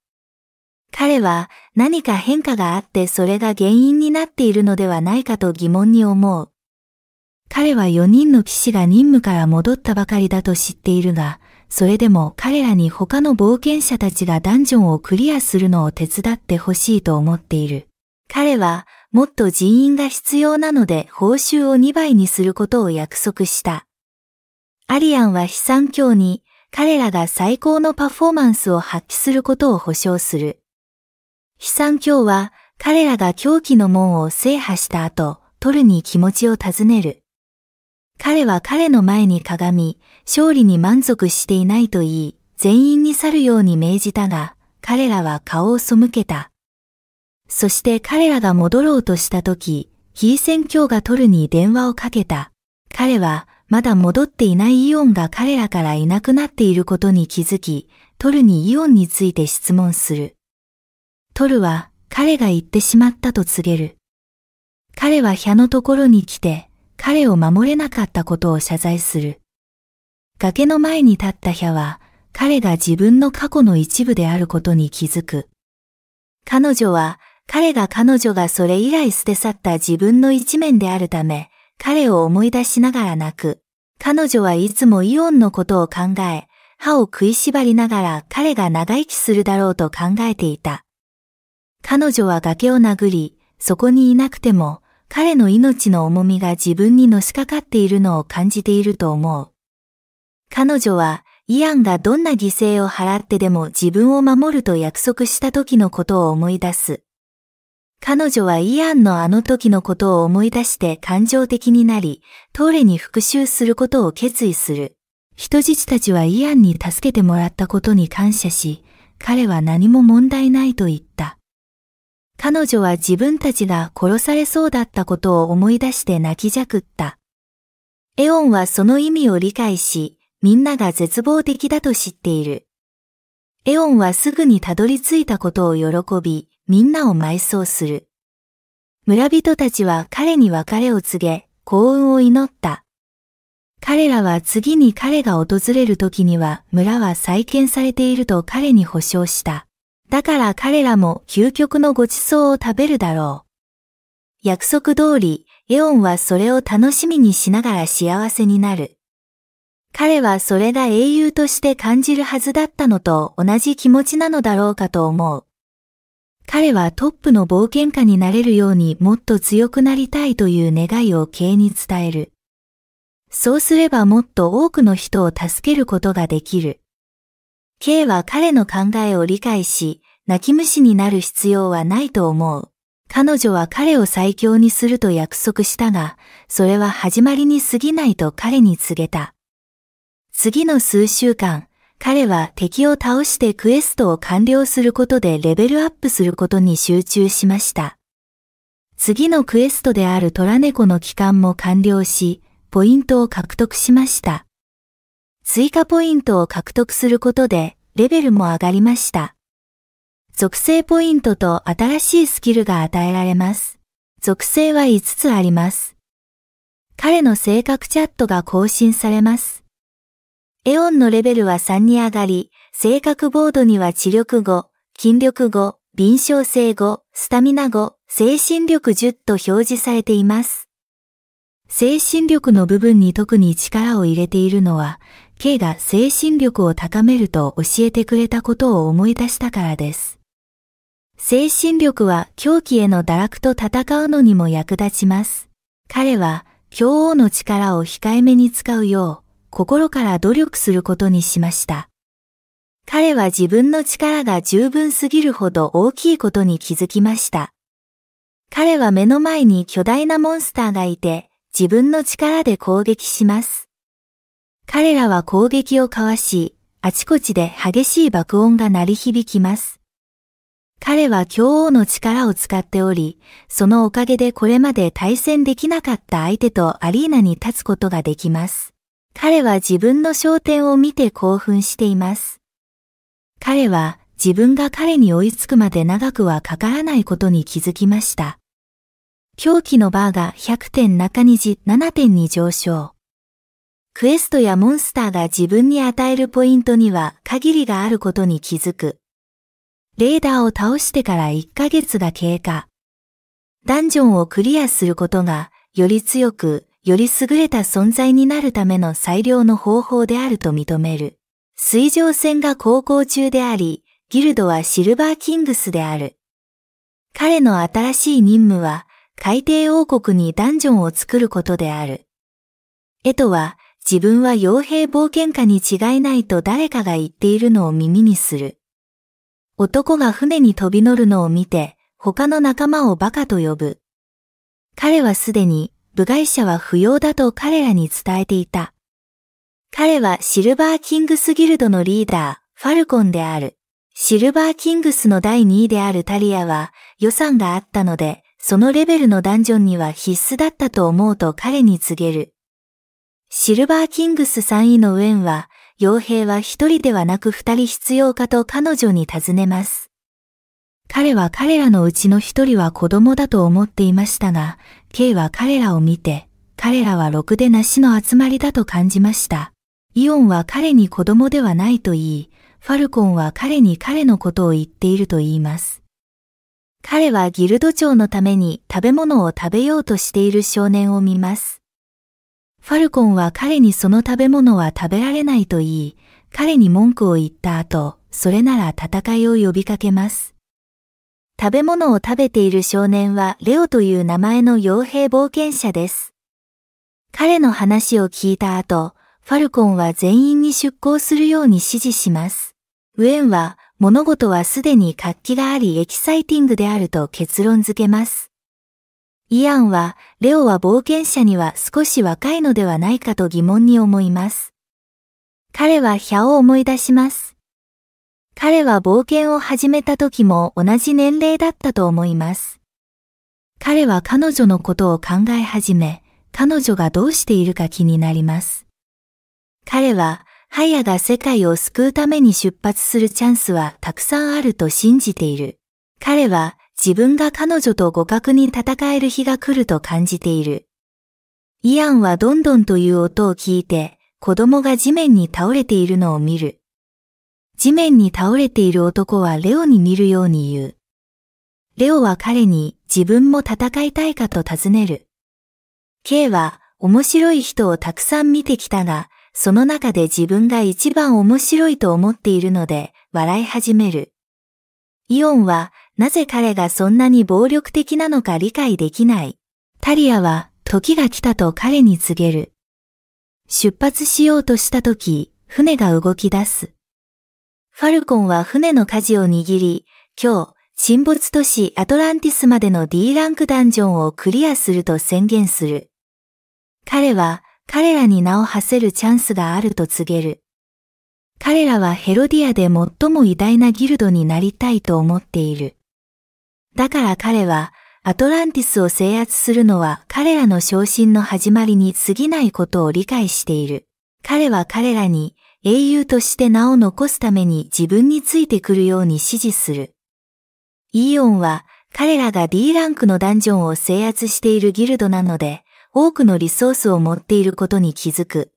S1: 彼は何か変化があってそれが原因になっているのではないかと疑問に思う。彼は4人の騎士が任務から戻ったばかりだと知っているが、それでも彼らに他の冒険者たちがダンジョンをクリアするのを手伝ってほしいと思っている。彼はもっと人員が必要なので報酬を2倍にすることを約束した。アリアンは悲惨教に彼らが最高のパフォーマンスを発揮することを保証する。悲惨教は彼らが狂気の門を制覇した後、トルに気持ちを尋ねる。彼は彼の前に鏡、勝利に満足していないと言い、全員に去るように命じたが、彼らは顔を背けた。そして彼らが戻ろうとした時、非戦教がトルに電話をかけた。彼は、まだ戻っていないイオンが彼らからいなくなっていることに気づき、トルにイオンについて質問する。トルは彼が言ってしまったと告げる。彼はヒャのところに来て、彼を守れなかったことを謝罪する。崖の前に立ったヒャは、彼が自分の過去の一部であることに気づく。彼女は、彼が彼女がそれ以来捨て去った自分の一面であるため、彼を思い出しながら泣く。彼女はいつもイオンのことを考え、歯を食いしばりながら彼が長生きするだろうと考えていた。彼女は崖を殴り、そこにいなくても、彼の命の重みが自分にのしかかっているのを感じていると思う。彼女は、イアンがどんな犠牲を払ってでも自分を守ると約束した時のことを思い出す。彼女はイアンのあの時のことを思い出して感情的になり、トーレに復讐することを決意する。人質たちはイアンに助けてもらったことに感謝し、彼は何も問題ないと言った。彼女は自分たちが殺されそうだったことを思い出して泣きじゃくった。エオンはその意味を理解し、みんなが絶望的だと知っている。エオンはすぐにたどり着いたことを喜び、みんなを埋葬する。村人たちは彼に別れを告げ、幸運を祈った。彼らは次に彼が訪れる時には村は再建されていると彼に保証した。だから彼らも究極のごちそうを食べるだろう。約束通り、エオンはそれを楽しみにしながら幸せになる。彼はそれが英雄として感じるはずだったのと同じ気持ちなのだろうかと思う。彼はトップの冒険家になれるようにもっと強くなりたいという願いを K に伝える。そうすればもっと多くの人を助けることができる。K は彼の考えを理解し、泣き虫になる必要はないと思う。彼女は彼を最強にすると約束したが、それは始まりに過ぎないと彼に告げた。次の数週間、彼は敵を倒してクエストを完了することでレベルアップすることに集中しました。次のクエストである虎猫の期間も完了し、ポイントを獲得しました。追加ポイントを獲得することでレベルも上がりました。属性ポイントと新しいスキルが与えられます。属性は5つあります。彼の性格チャットが更新されます。エオンのレベルは3に上がり、性格ボードには知力語、筋力語、敏捷性語、スタミナ語、精神力10と表示されています。精神力の部分に特に力を入れているのは、K が精神力を高めると教えてくれたことを思い出したからです。精神力は狂気への堕落と戦うのにも役立ちます。彼は凶王の力を控えめに使うよう心から努力することにしました。彼は自分の力が十分すぎるほど大きいことに気づきました。彼は目の前に巨大なモンスターがいて自分の力で攻撃します。彼らは攻撃をかわし、あちこちで激しい爆音が鳴り響きます。彼は強王の力を使っており、そのおかげでこれまで対戦できなかった相手とアリーナに立つことができます。彼は自分の焦点を見て興奮しています。彼は自分が彼に追いつくまで長くはかからないことに気づきました。狂気のバーが100点中虹7点に上昇。クエストやモンスターが自分に与えるポイントには限りがあることに気づく。レーダーを倒してから1ヶ月が経過。ダンジョンをクリアすることが、より強く、より優れた存在になるための最良の方法であると認める。水上戦が航行中であり、ギルドはシルバーキングスである。彼の新しい任務は、海底王国にダンジョンを作ることである。エトは、自分は傭兵冒険家に違いないと誰かが言っているのを耳にする。男が船に飛び乗るのを見て、他の仲間を馬鹿と呼ぶ。彼はすでに、部外者は不要だと彼らに伝えていた。彼はシルバーキングスギルドのリーダー、ファルコンである。シルバーキングスの第2位であるタリアは予算があったので、そのレベルのダンジョンには必須だったと思うと彼に告げる。シルバーキングス3位のウェンは、傭兵は一人ではなく二人必要かと彼女に尋ねます。彼は彼らのうちの一人は子供だと思っていましたが、K は彼らを見て、彼らはろくでなしの集まりだと感じました。イオンは彼に子供ではないと言い、ファルコンは彼に彼のことを言っていると言います。彼はギルド長のために食べ物を食べようとしている少年を見ます。ファルコンは彼にその食べ物は食べられないと言い、彼に文句を言った後、それなら戦いを呼びかけます。食べ物を食べている少年はレオという名前の傭兵冒険者です。彼の話を聞いた後、ファルコンは全員に出航するように指示します。ウェンは物事はすでに活気がありエキサイティングであると結論付けます。イアンは、レオは冒険者には少し若いのではないかと疑問に思います。彼はヒャを思い出します。彼は冒険を始めた時も同じ年齢だったと思います。彼は彼女のことを考え始め、彼女がどうしているか気になります。彼は、ハヤが世界を救うために出発するチャンスはたくさんあると信じている。彼は、自分が彼女と互角に戦える日が来ると感じている。イアンはどんどんという音を聞いて、子供が地面に倒れているのを見る。地面に倒れている男はレオに見るように言う。レオは彼に自分も戦いたいかと尋ねる。K は面白い人をたくさん見てきたが、その中で自分が一番面白いと思っているので笑い始める。イオンはなぜ彼がそんなに暴力的なのか理解できない。タリアは時が来たと彼に告げる。出発しようとした時、船が動き出す。ファルコンは船の舵を握り、今日、沈没都市アトランティスまでの D ランクダンジョンをクリアすると宣言する。彼は彼らに名を馳せるチャンスがあると告げる。彼らはヘロディアで最も偉大なギルドになりたいと思っている。だから彼はアトランティスを制圧するのは彼らの昇進の始まりに過ぎないことを理解している。彼は彼らに英雄として名を残すために自分についてくるように指示する。イーオンは彼らが D ランクのダンジョンを制圧しているギルドなので、多くのリソースを持っていることに気づく。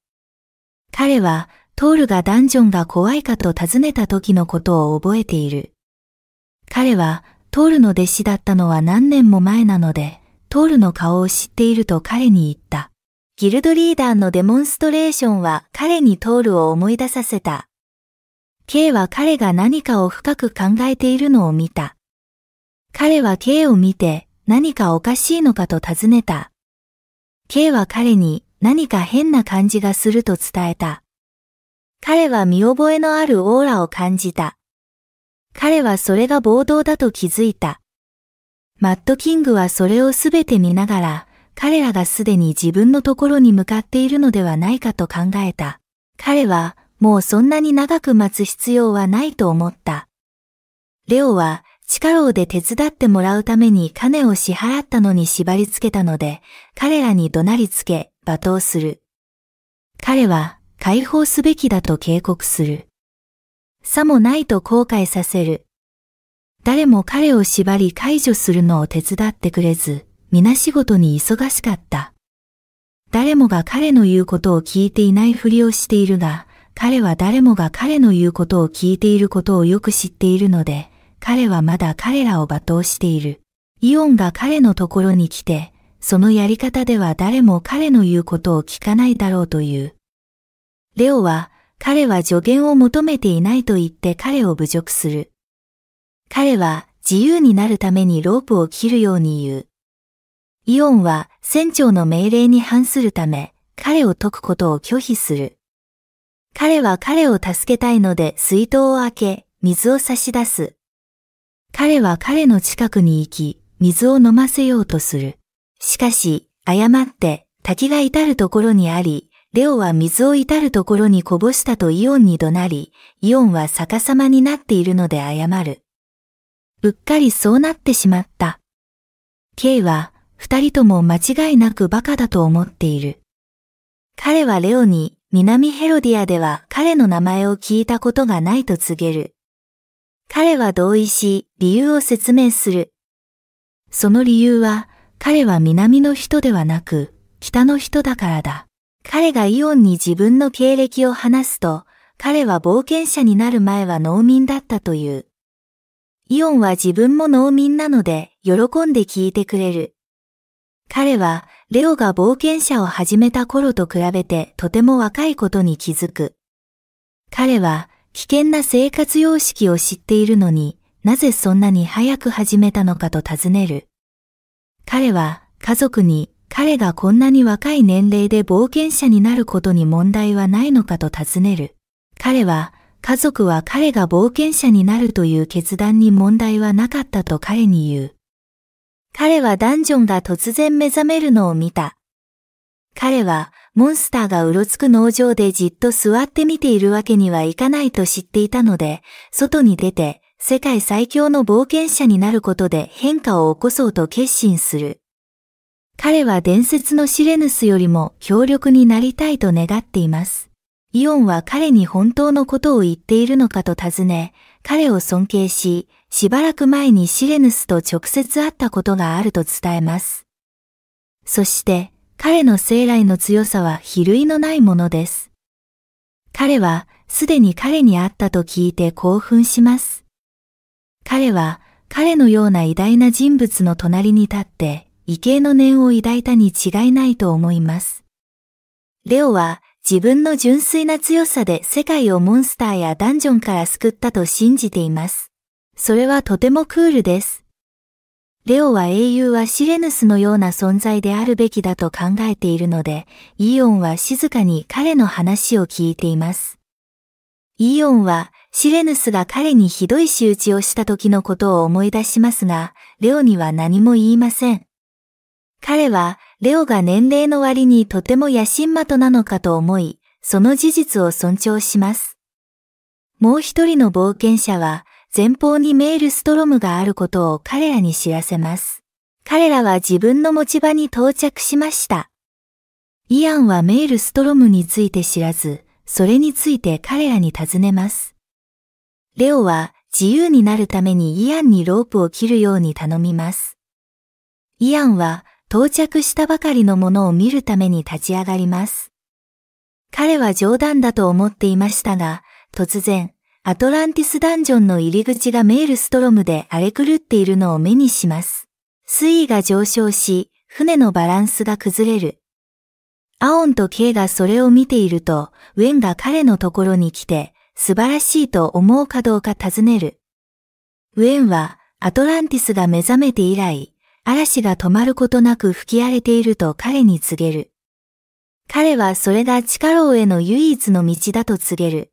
S1: 彼は、トールがダンジョンが怖いかと尋ねた時のことを覚えている。彼は、トールの弟子だったのは何年も前なので、トールの顔を知っていると彼に言った。ギルドリーダーのデモンストレーションは彼にトールを思い出させた。K は彼が何かを深く考えているのを見た。彼は K を見て何かおかしいのかと尋ねた。K は彼に何か変な感じがすると伝えた。彼は見覚えのあるオーラを感じた。彼はそれが暴動だと気づいた。マットキングはそれをすべて見ながら、彼らがすでに自分のところに向かっているのではないかと考えた。彼は、もうそんなに長く待つ必要はないと思った。レオは、力をで手伝ってもらうために金を支払ったのに縛り付けたので、彼らに怒鳴りつけ、罵倒する。彼は、解放すべきだと警告する。さもないと後悔させる。誰も彼を縛り解除するのを手伝ってくれず、皆仕事に忙しかった。誰もが彼の言うことを聞いていないふりをしているが、彼は誰もが彼の言うことを聞いていることをよく知っているので、彼はまだ彼らを罵倒している。イオンが彼のところに来て、そのやり方では誰も彼の言うことを聞かないだろうという。レオは彼は助言を求めていないと言って彼を侮辱する。彼は自由になるためにロープを切るように言う。イオンは船長の命令に反するため、彼を解くことを拒否する。彼は彼を助けたいので水筒を開け、水を差し出す。彼は彼の近くに行き、水を飲ませようとする。しかし、誤って滝が至るところにあり、レオは水を至るところにこぼしたとイオンに怒鳴り、イオンは逆さまになっているので謝る。うっかりそうなってしまった。K は、二人とも間違いなくバカだと思っている。彼はレオに、南ヘロディアでは彼の名前を聞いたことがないと告げる。彼は同意し、理由を説明する。その理由は、彼は南の人ではなく、北の人だからだ。彼がイオンに自分の経歴を話すと、彼は冒険者になる前は農民だったという。イオンは自分も農民なので喜んで聞いてくれる。彼はレオが冒険者を始めた頃と比べてとても若いことに気づく。彼は危険な生活様式を知っているのになぜそんなに早く始めたのかと尋ねる。彼は家族に彼がこんなに若い年齢で冒険者になることに問題はないのかと尋ねる。彼は、家族は彼が冒険者になるという決断に問題はなかったと彼に言う。彼はダンジョンが突然目覚めるのを見た。彼は、モンスターがうろつく農場でじっと座って見ているわけにはいかないと知っていたので、外に出て、世界最強の冒険者になることで変化を起こそうと決心する。彼は伝説のシレヌスよりも強力になりたいと願っています。イオンは彼に本当のことを言っているのかと尋ね、彼を尊敬し、しばらく前にシレヌスと直接会ったことがあると伝えます。そして、彼の生来の強さは比類のないものです。彼は、すでに彼に会ったと聞いて興奮します。彼は、彼のような偉大な人物の隣に立って畏敬の念を抱いたに違いないと思います。レオは自分の純粋な強さで世界をモンスターやダンジョンから救ったと信じています。それはとてもクールです。レオは英雄はシレヌスのような存在であるべきだと考えているので、イオンは静かに彼の話を聞いています。イオンはシレヌスが彼にひどい仕打ちをした時のことを思い出しますが、レオには何も言いません。彼はレオが年齢の割にとても野心的なのかと思い、その事実を尊重します。もう一人の冒険者は前方にメールストロムがあることを彼らに知らせます。彼らは自分の持ち場に到着しました。イアンはメールストロムについて知らず、それについて彼らに尋ねます。レオは自由になるためにイアンにロープを切るように頼みます。イアンは到着したばかりのものを見るために立ち上がります。彼は冗談だと思っていましたが、突然、アトランティスダンジョンの入り口がメールストロムで荒れ狂っているのを目にします。水位が上昇し、船のバランスが崩れる。アオンとケイがそれを見ていると、ウェンが彼のところに来て、素晴らしいと思うかどうか尋ねる。ウェンは、アトランティスが目覚めて以来、嵐が止まることなく吹き荒れていると彼に告げる。彼はそれが地下牢への唯一の道だと告げる。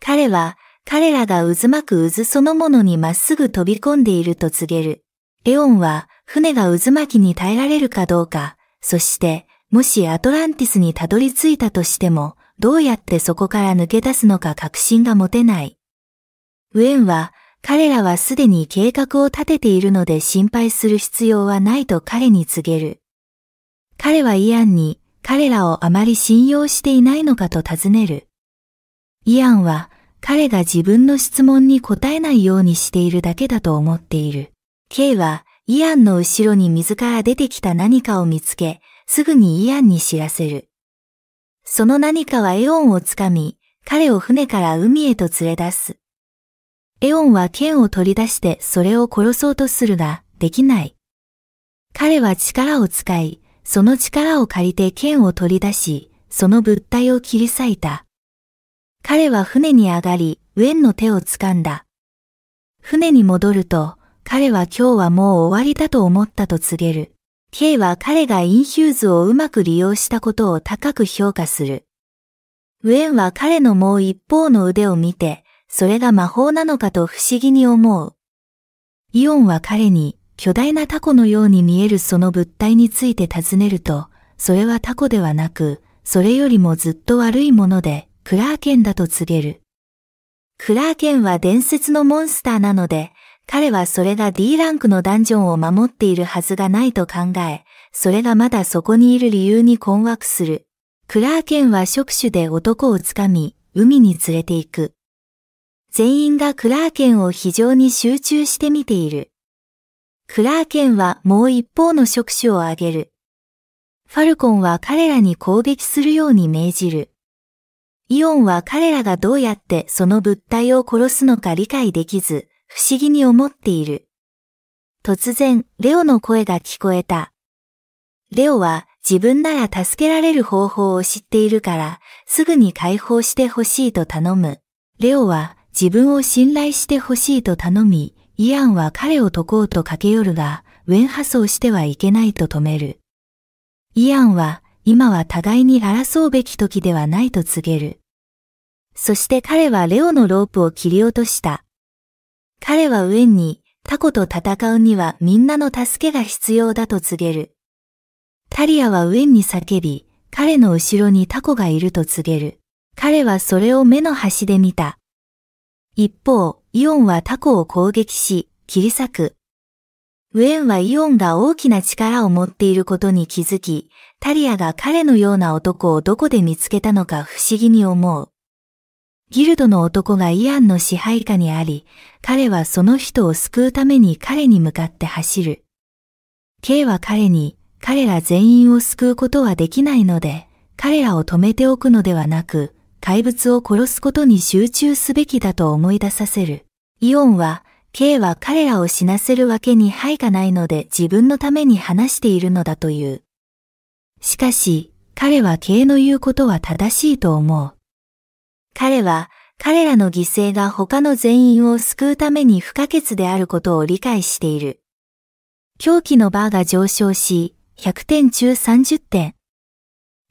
S1: 彼は彼らが渦巻く渦そのものにまっすぐ飛び込んでいると告げる。レオンは船が渦巻きに耐えられるかどうか、そしてもしアトランティスにたどり着いたとしても、どうやってそこから抜け出すのか確信が持てない。ウェンは彼らはすでに計画を立てているので心配する必要はないと彼に告げる。彼はイアンに彼らをあまり信用していないのかと尋ねる。イアンは彼が自分の質問に答えないようにしているだけだと思っている。K はイアンの後ろに水から出てきた何かを見つけ、すぐにイアンに知らせる。その何かはエオンをつかみ、彼を船から海へと連れ出す。エオンは剣を取り出してそれを殺そうとするが、できない。彼は力を使い、その力を借りて剣を取り出し、その物体を切り裂いた。彼は船に上がり、ウェンの手を掴んだ。船に戻ると、彼は今日はもう終わりだと思ったと告げる。K は彼がインヒューズをうまく利用したことを高く評価する。ウェンは彼のもう一方の腕を見て、それが魔法なのかと不思議に思う。イオンは彼に巨大なタコのように見えるその物体について尋ねると、それはタコではなく、それよりもずっと悪いもので、クラーケンだと告げる。クラーケンは伝説のモンスターなので、彼はそれが D ランクのダンジョンを守っているはずがないと考え、それがまだそこにいる理由に困惑する。クラーケンは触手で男をつかみ、海に連れて行く。全員がクラーケンを非常に集中して見ている。クラーケンはもう一方の触手を上げる。ファルコンは彼らに攻撃するように命じる。イオンは彼らがどうやってその物体を殺すのか理解できず、不思議に思っている。突然、レオの声が聞こえた。レオは自分なら助けられる方法を知っているから、すぐに解放してほしいと頼む。レオは自分を信頼してほしいと頼み、イアンは彼を解こうと駆け寄るが、ウェンハスをしてはいけないと止める。イアンは、今は互いに争うべき時ではないと告げる。そして彼はレオのロープを切り落とした。彼はウェンに、タコと戦うにはみんなの助けが必要だと告げる。タリアはウェンに叫び、彼の後ろにタコがいると告げる。彼はそれを目の端で見た。一方、イオンはタコを攻撃し、切り裂く。ウェンはイオンが大きな力を持っていることに気づき、タリアが彼のような男をどこで見つけたのか不思議に思う。ギルドの男がイアンの支配下にあり、彼はその人を救うために彼に向かって走る。K は彼に、彼ら全員を救うことはできないので、彼らを止めておくのではなく、怪物を殺すことに集中すべきだと思い出させる。イオンは、K は彼らを死なせるわけに敗がないので自分のために話しているのだという。しかし、彼は K の言うことは正しいと思う。彼は、彼らの犠牲が他の全員を救うために不可欠であることを理解している。狂気のバーが上昇し、100点中30点。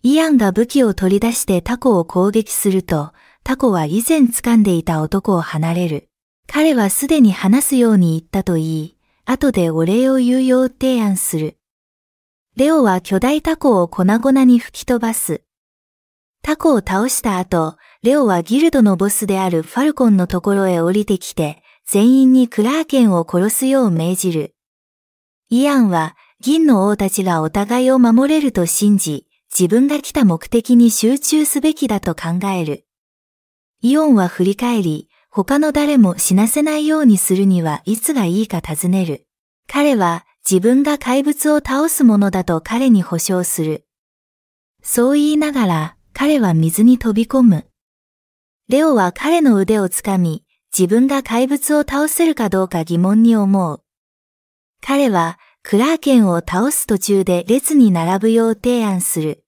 S1: イアンが武器を取り出してタコを攻撃すると、タコは以前掴んでいた男を離れる。彼はすでに話すように言ったと言い、後でお礼を言うよう提案する。レオは巨大タコを粉々に吹き飛ばす。タコを倒した後、レオはギルドのボスであるファルコンのところへ降りてきて、全員にクラーケンを殺すよう命じる。イアンは銀の王たちがお互いを守れると信じ、自分が来た目的に集中すべきだと考える。イオンは振り返り、他の誰も死なせないようにするにはいつがいいか尋ねる。彼は自分が怪物を倒すものだと彼に保証する。そう言いながら彼は水に飛び込む。レオは彼の腕をつかみ、自分が怪物を倒せるかどうか疑問に思う。彼はクラーケンを倒す途中で列に並ぶよう提案する。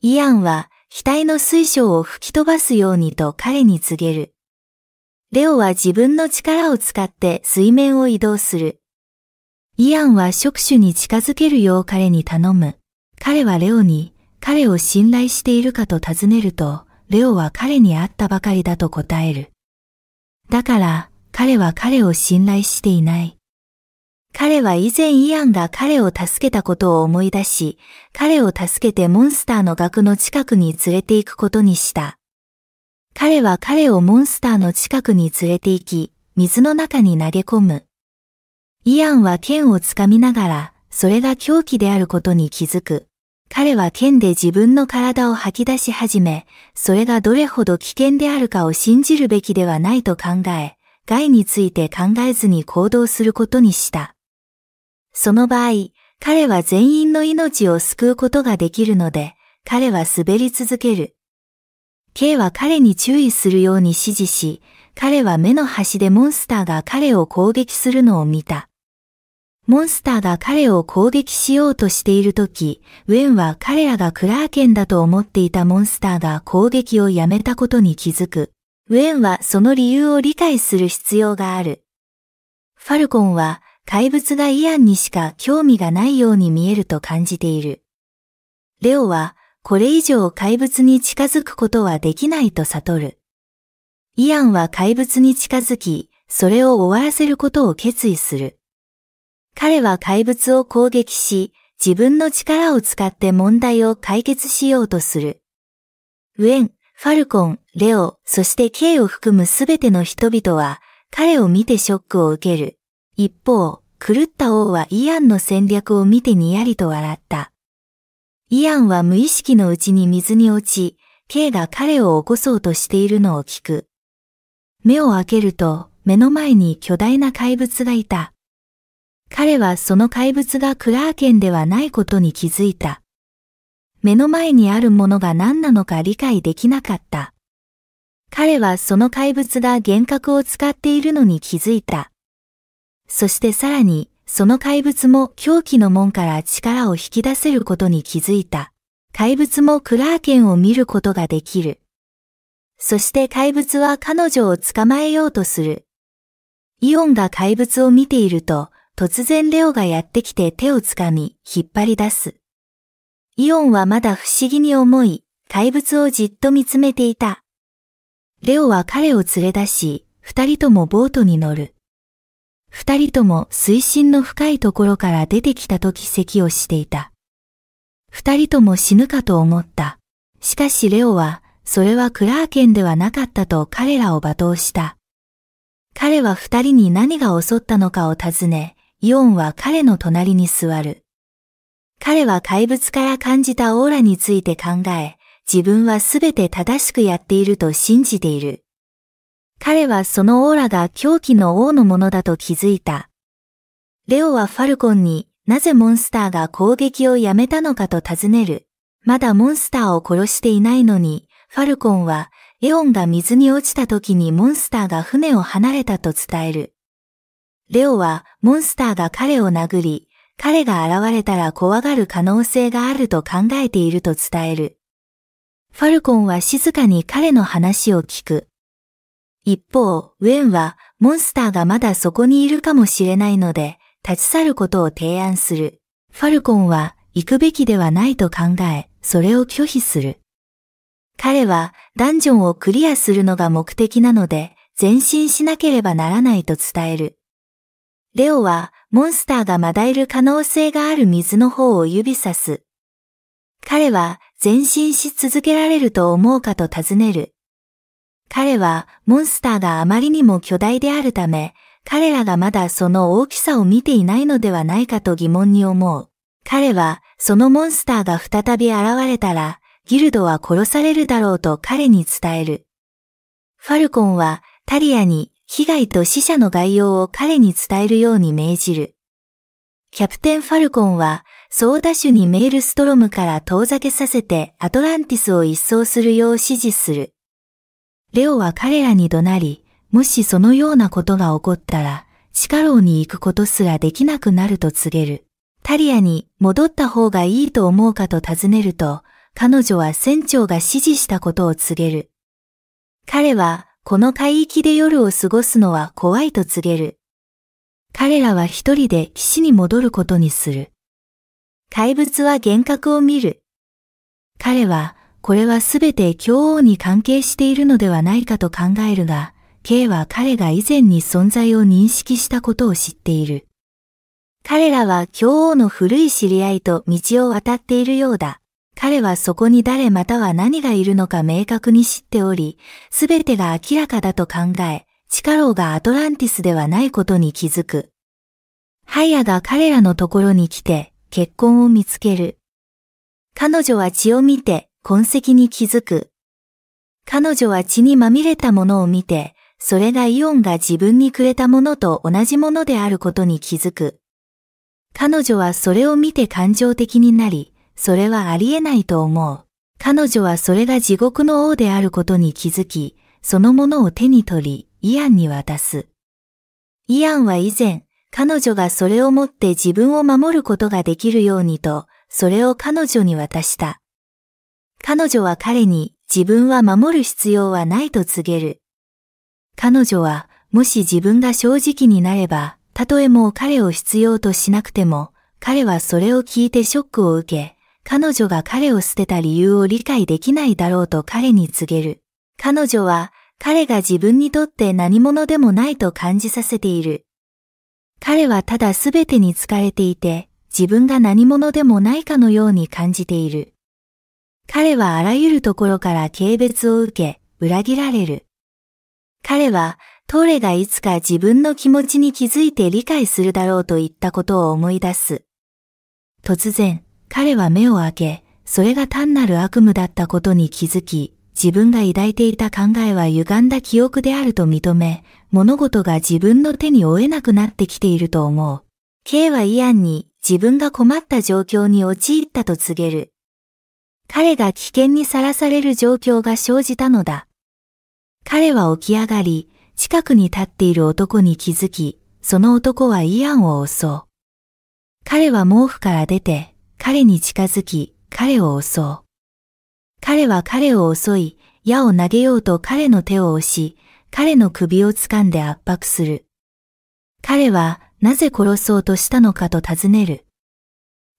S1: イアンは額の水晶を吹き飛ばすようにと彼に告げる。レオは自分の力を使って水面を移動する。イアンは触手に近づけるよう彼に頼む。彼はレオに彼を信頼しているかと尋ねると、レオは彼に会ったばかりだと答える。だから彼は彼を信頼していない。彼は以前イアンが彼を助けたことを思い出し、彼を助けてモンスターの額の近くに連れて行くことにした。彼は彼をモンスターの近くに連れて行き、水の中に投げ込む。イアンは剣をつかみながら、それが狂気であることに気づく。彼は剣で自分の体を吐き出し始め、それがどれほど危険であるかを信じるべきではないと考え、害について考えずに行動することにした。その場合、彼は全員の命を救うことができるので、彼は滑り続ける。K は彼に注意するように指示し、彼は目の端でモンスターが彼を攻撃するのを見た。モンスターが彼を攻撃しようとしているとき、ウェンは彼らがクラーケンだと思っていたモンスターが攻撃をやめたことに気づく。ウェンはその理由を理解する必要がある。ファルコンは怪物がイアンにしか興味がないように見えると感じている。レオは、これ以上怪物に近づくことはできないと悟る。イアンは怪物に近づき、それを終わらせることを決意する。彼は怪物を攻撃し、自分の力を使って問題を解決しようとする。ウェン、ファルコン、レオ、そしてケイを含むすべての人々は、彼を見てショックを受ける。一方、狂った王はイアンの戦略を見てにやりと笑った。イアンは無意識のうちに水に落ち、ケイが彼を起こそうとしているのを聞く。目を開けると、目の前に巨大な怪物がいた。彼はその怪物がクラーケンではないことに気づいた。目の前にあるものが何なのか理解できなかった。彼はその怪物が幻覚を使っているのに気づいた。そしてさらに、その怪物も狂気の門から力を引き出せることに気づいた。怪物もクラーケンを見ることができる。そして怪物は彼女を捕まえようとする。イオンが怪物を見ていると、突然レオがやってきて手をつかみ、引っ張り出す。イオンはまだ不思議に思い、怪物をじっと見つめていた。レオは彼を連れ出し、二人ともボートに乗る。二人とも水深の深いところから出てきたとき咳をしていた。二人とも死ぬかと思った。しかしレオは、それはクラーケンではなかったと彼らを罵倒した。彼は二人に何が襲ったのかを尋ね、イオンは彼の隣に座る。彼は怪物から感じたオーラについて考え、自分はすべて正しくやっていると信じている。彼はそのオーラが狂気の王のものだと気づいた。レオはファルコンになぜモンスターが攻撃をやめたのかと尋ねる。まだモンスターを殺していないのに、ファルコンはエオンが水に落ちた時にモンスターが船を離れたと伝える。レオはモンスターが彼を殴り、彼が現れたら怖がる可能性があると考えていると伝える。ファルコンは静かに彼の話を聞く。一方、ウェンはモンスターがまだそこにいるかもしれないので、立ち去ることを提案する。ファルコンは行くべきではないと考え、それを拒否する。彼はダンジョンをクリアするのが目的なので、前進しなければならないと伝える。レオはモンスターがまだいる可能性がある水の方を指さす。彼は前進し続けられると思うかと尋ねる。彼はモンスターがあまりにも巨大であるため、彼らがまだその大きさを見ていないのではないかと疑問に思う。彼はそのモンスターが再び現れたら、ギルドは殺されるだろうと彼に伝える。ファルコンはタリアに被害と死者の概要を彼に伝えるように命じる。キャプテンファルコンはソーダにメールストロムから遠ざけさせてアトランティスを一掃するよう指示する。レオは彼らに怒鳴り、もしそのようなことが起こったら、地下牢に行くことすらできなくなると告げる。タリアに戻った方がいいと思うかと尋ねると、彼女は船長が指示したことを告げる。彼は、この海域で夜を過ごすのは怖いと告げる。彼らは一人で岸に戻ることにする。怪物は幻覚を見る。彼はこれはすべて教王に関係しているのではないかと考えるが、K は彼が以前に存在を認識したことを知っている。彼らは教王の古い知り合いと道を渡っているようだ。彼はそこに誰または何がいるのか明確に知っており、すべてが明らかだと考え、地下牢がアトランティスではないことに気づく。ハイヤが彼らのところに来て、結婚を見つける。彼女は血を見て、痕跡に気づく。彼女は血にまみれたものを見て、それがイオンが自分にくれたものと同じものであることに気づく。彼女はそれを見て感情的になり、それはありえないと思う。彼女はそれが地獄の王であることに気づき、そのものを手に取り、イアンに渡す。イアンは以前、彼女がそれを持って自分を守ることができるようにと、それを彼女に渡した。彼女は彼に自分は守る必要はないと告げる。彼女はもし自分が正直になれば、たとえもう彼を必要としなくても、彼はそれを聞いてショックを受け、彼女が彼を捨てた理由を理解できないだろうと彼に告げる。彼女は彼が自分にとって何者でもないと感じさせている。彼はただ全てに疲れていて、自分が何者でもないかのように感じている。彼はあらゆるところから軽蔑を受け、裏切られる。彼は、トーレがいつか自分の気持ちに気づいて理解するだろうと言ったことを思い出す。突然、彼は目を開け、それが単なる悪夢だったことに気づき、自分が抱いていた考えは歪んだ記憶であると認め、物事が自分の手に負えなくなってきていると思う。K はイアンに自分が困った状況に陥ったと告げる。彼が危険にさらされる状況が生じたのだ。彼は起き上がり、近くに立っている男に気づき、その男はイアンを襲う。彼は毛布から出て、彼に近づき、彼を襲う。彼は彼を襲い、矢を投げようと彼の手を押し、彼の首を掴んで圧迫する。彼はなぜ殺そうとしたのかと尋ねる。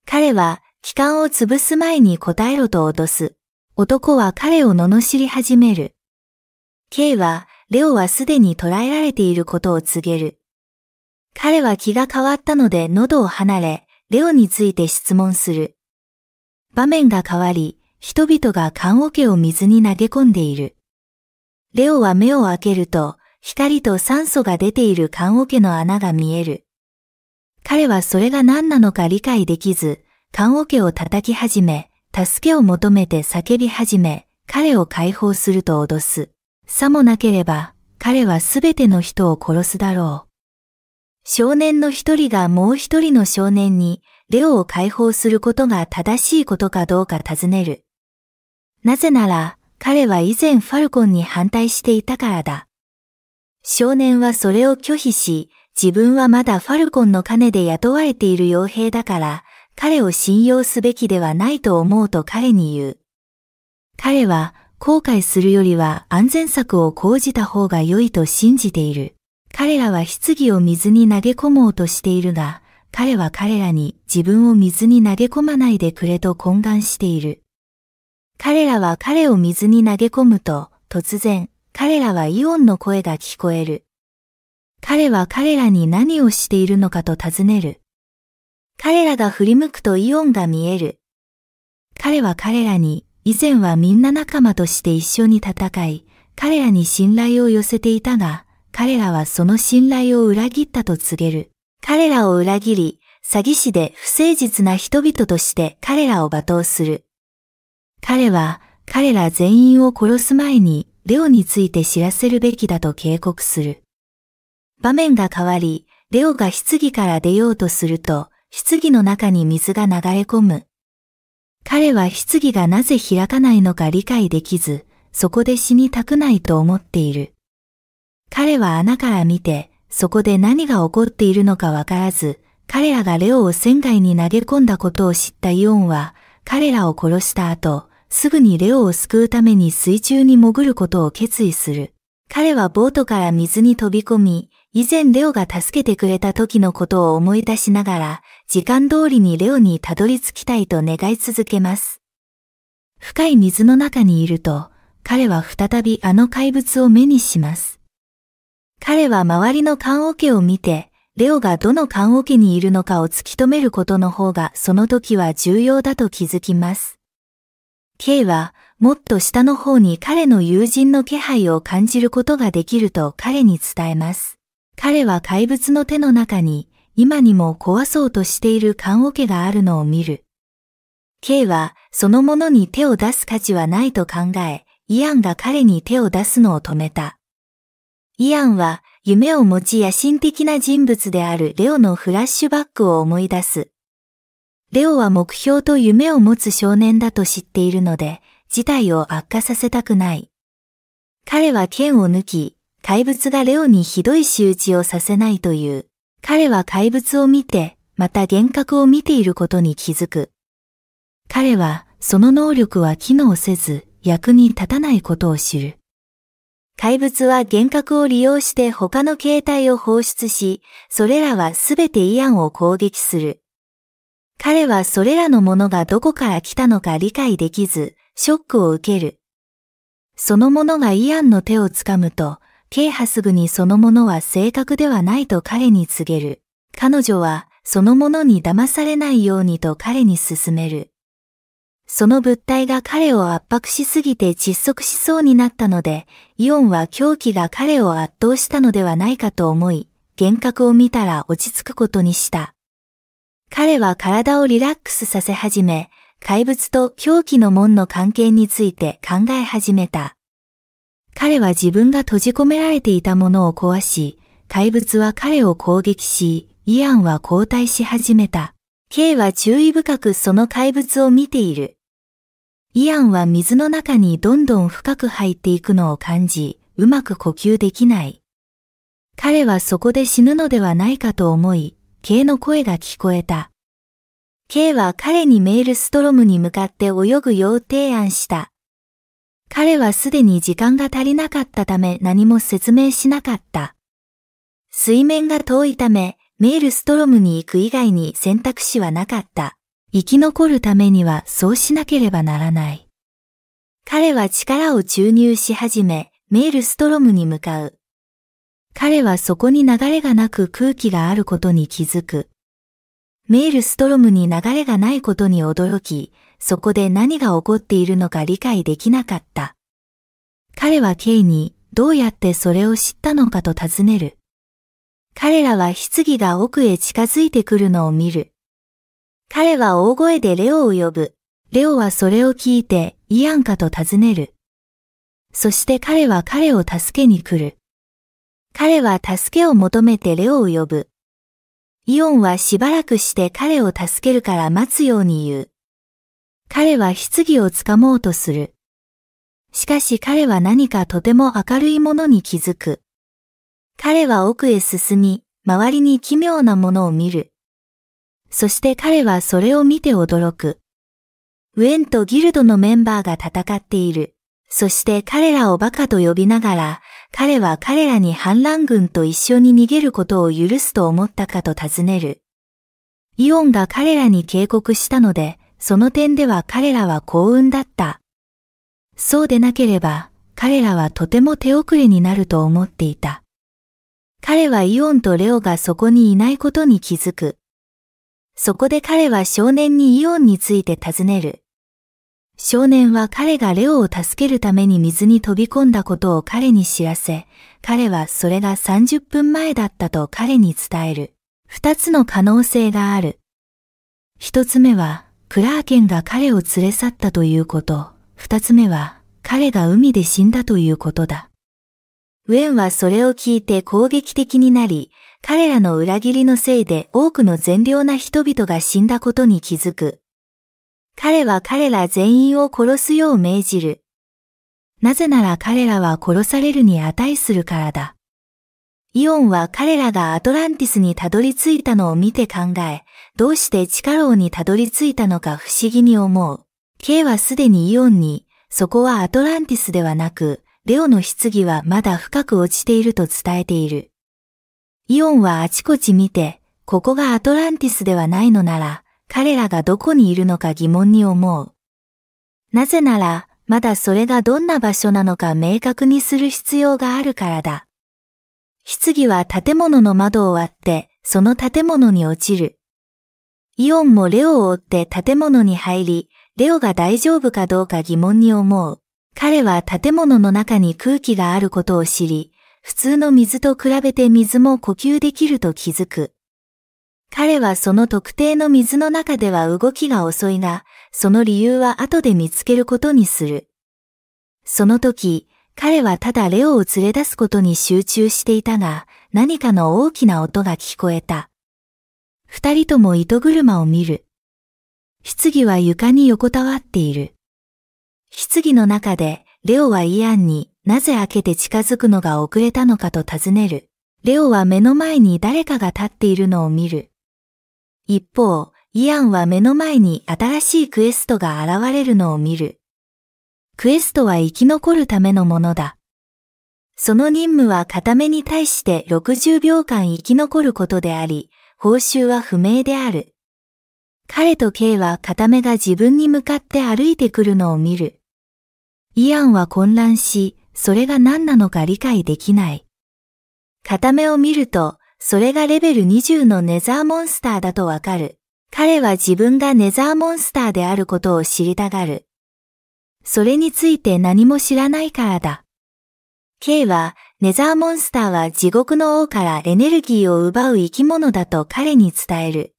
S1: 彼は気管を潰す前に答えろと脅す。男は彼を罵り始める。K は、レオはすでに捕らえられていることを告げる。彼は気が変わったので喉を離れ、レオについて質問する。場面が変わり、人々が缶桶を水に投げ込んでいる。レオは目を開けると、光と酸素が出ている缶桶の穴が見える。彼はそれが何なのか理解できず、棺桶を叩き始め、助けを求めて叫び始め、彼を解放すると脅す。さもなければ、彼はすべての人を殺すだろう。少年の一人がもう一人の少年に、レオを解放することが正しいことかどうか尋ねる。なぜなら、彼は以前ファルコンに反対していたからだ。少年はそれを拒否し、自分はまだファルコンの金で雇われている傭兵だから、彼を信用すべきではないと思うと彼に言う。彼は後悔するよりは安全策を講じた方が良いと信じている。彼らは棺を水に投げ込もうとしているが、彼は彼らに自分を水に投げ込まないでくれと懇願している。彼らは彼を水に投げ込むと、突然、彼らはイオンの声が聞こえる。彼は彼らに何をしているのかと尋ねる。彼らが振り向くとイオンが見える。彼は彼らに、以前はみんな仲間として一緒に戦い、彼らに信頼を寄せていたが、彼らはその信頼を裏切ったと告げる。彼らを裏切り、詐欺師で不誠実な人々として彼らを罵倒する。彼は彼ら全員を殺す前にレオについて知らせるべきだと警告する。場面が変わり、レオが棺から出ようとすると、棺の中に水が流れ込む。彼は棺がなぜ開かないのか理解できず、そこで死にたくないと思っている。彼は穴から見て、そこで何が起こっているのかわからず、彼らがレオを船外に投げ込んだことを知ったイオンは、彼らを殺した後、すぐにレオを救うために水中に潜ることを決意する。彼はボートから水に飛び込み、以前レオが助けてくれた時のことを思い出しながら、時間通りにレオにたどり着きたいと願い続けます。深い水の中にいると、彼は再びあの怪物を目にします。彼は周りの棺桶を見て、レオがどの棺桶にいるのかを突き止めることの方がその時は重要だと気づきます。K はもっと下の方に彼の友人の気配を感じることができると彼に伝えます。彼は怪物の手の中に今にも壊そうとしている棺桶があるのを見る。K はそのものに手を出す価値はないと考え、イアンが彼に手を出すのを止めた。イアンは夢を持ち野心的な人物であるレオのフラッシュバックを思い出す。レオは目標と夢を持つ少年だと知っているので、事態を悪化させたくない。彼は剣を抜き、怪物がレオにひどい仕打ちをさせないという。彼は怪物を見て、また幻覚を見ていることに気づく。彼は、その能力は機能せず、役に立たないことを知る。怪物は幻覚を利用して他の形態を放出し、それらはすべてイアンを攻撃する。彼はそれらのものがどこから来たのか理解できず、ショックを受ける。そのものがイアンの手をつかむと、ケイハぐにそのものは正確ではないと彼に告げる。彼女はそのものに騙されないようにと彼に勧める。その物体が彼を圧迫しすぎて窒息しそうになったので、イオンは狂気が彼を圧倒したのではないかと思い、幻覚を見たら落ち着くことにした。彼は体をリラックスさせ始め、怪物と狂気の門の関係について考え始めた。彼は自分が閉じ込められていたものを壊し、怪物は彼を攻撃し、イアンは交代し始めた。K は注意深くその怪物を見ている。イアンは水の中にどんどん深く入っていくのを感じ、うまく呼吸できない。彼はそこで死ぬのではないかと思い、K の声が聞こえた。K は彼にメールストロムに向かって泳ぐよう提案した。彼はすでに時間が足りなかったため何も説明しなかった。水面が遠いため、メールストロムに行く以外に選択肢はなかった。生き残るためにはそうしなければならない。彼は力を注入し始め、メールストロムに向かう。彼はそこに流れがなく空気があることに気づく。メールストロムに流れがないことに驚き、そこで何が起こっているのか理解できなかった。彼はイにどうやってそれを知ったのかと尋ねる。彼らは棺が奥へ近づいてくるのを見る。彼は大声でレオを呼ぶ。レオはそれを聞いて、イアンかと尋ねる。そして彼は彼を助けに来る。彼は助けを求めてレオを呼ぶ。イオンはしばらくして彼を助けるから待つように言う。彼は棺をつかもうとする。しかし彼は何かとても明るいものに気づく。彼は奥へ進み、周りに奇妙なものを見る。そして彼はそれを見て驚く。ウェンとギルドのメンバーが戦っている。そして彼らをバカと呼びながら、彼は彼らに反乱軍と一緒に逃げることを許すと思ったかと尋ねる。イオンが彼らに警告したので、その点では彼らは幸運だった。そうでなければ、彼らはとても手遅れになると思っていた。彼はイオンとレオがそこにいないことに気づく。そこで彼は少年にイオンについて尋ねる。少年は彼がレオを助けるために水に飛び込んだことを彼に知らせ、彼はそれが30分前だったと彼に伝える。二つの可能性がある。一つ目は、クラーケンが彼を連れ去ったということ。二つ目は、彼が海で死んだということだ。ウェンはそれを聞いて攻撃的になり、彼らの裏切りのせいで多くの善良な人々が死んだことに気づく。彼は彼ら全員を殺すよう命じる。なぜなら彼らは殺されるに値するからだ。イオンは彼らがアトランティスにたどり着いたのを見て考え、どうして地下牢にたどり着いたのか不思議に思う。K はすでにイオンに、そこはアトランティスではなく、レオの棺はまだ深く落ちていると伝えている。イオンはあちこち見て、ここがアトランティスではないのなら、彼らがどこにいるのか疑問に思う。なぜなら、まだそれがどんな場所なのか明確にする必要があるからだ。棺は建物の窓を割って、その建物に落ちる。イオンもレオを追って建物に入り、レオが大丈夫かどうか疑問に思う。彼は建物の中に空気があることを知り、普通の水と比べて水も呼吸できると気づく。彼はその特定の水の中では動きが遅いが、その理由は後で見つけることにする。その時、彼はただレオを連れ出すことに集中していたが、何かの大きな音が聞こえた。二人とも糸車を見る。棺は床に横たわっている。棺の中で、レオはイアンになぜ開けて近づくのが遅れたのかと尋ねる。レオは目の前に誰かが立っているのを見る。一方、イアンは目の前に新しいクエストが現れるのを見る。クエストは生き残るためのものだ。その任務は片目に対して60秒間生き残ることであり、報酬は不明である。彼と K は片目が自分に向かって歩いてくるのを見る。イアンは混乱し、それが何なのか理解できない。片目を見ると、それがレベル20のネザーモンスターだとわかる。彼は自分がネザーモンスターであることを知りたがる。それについて何も知らないからだ。K はネザーモンスターは地獄の王からエネルギーを奪う生き物だと彼に伝える。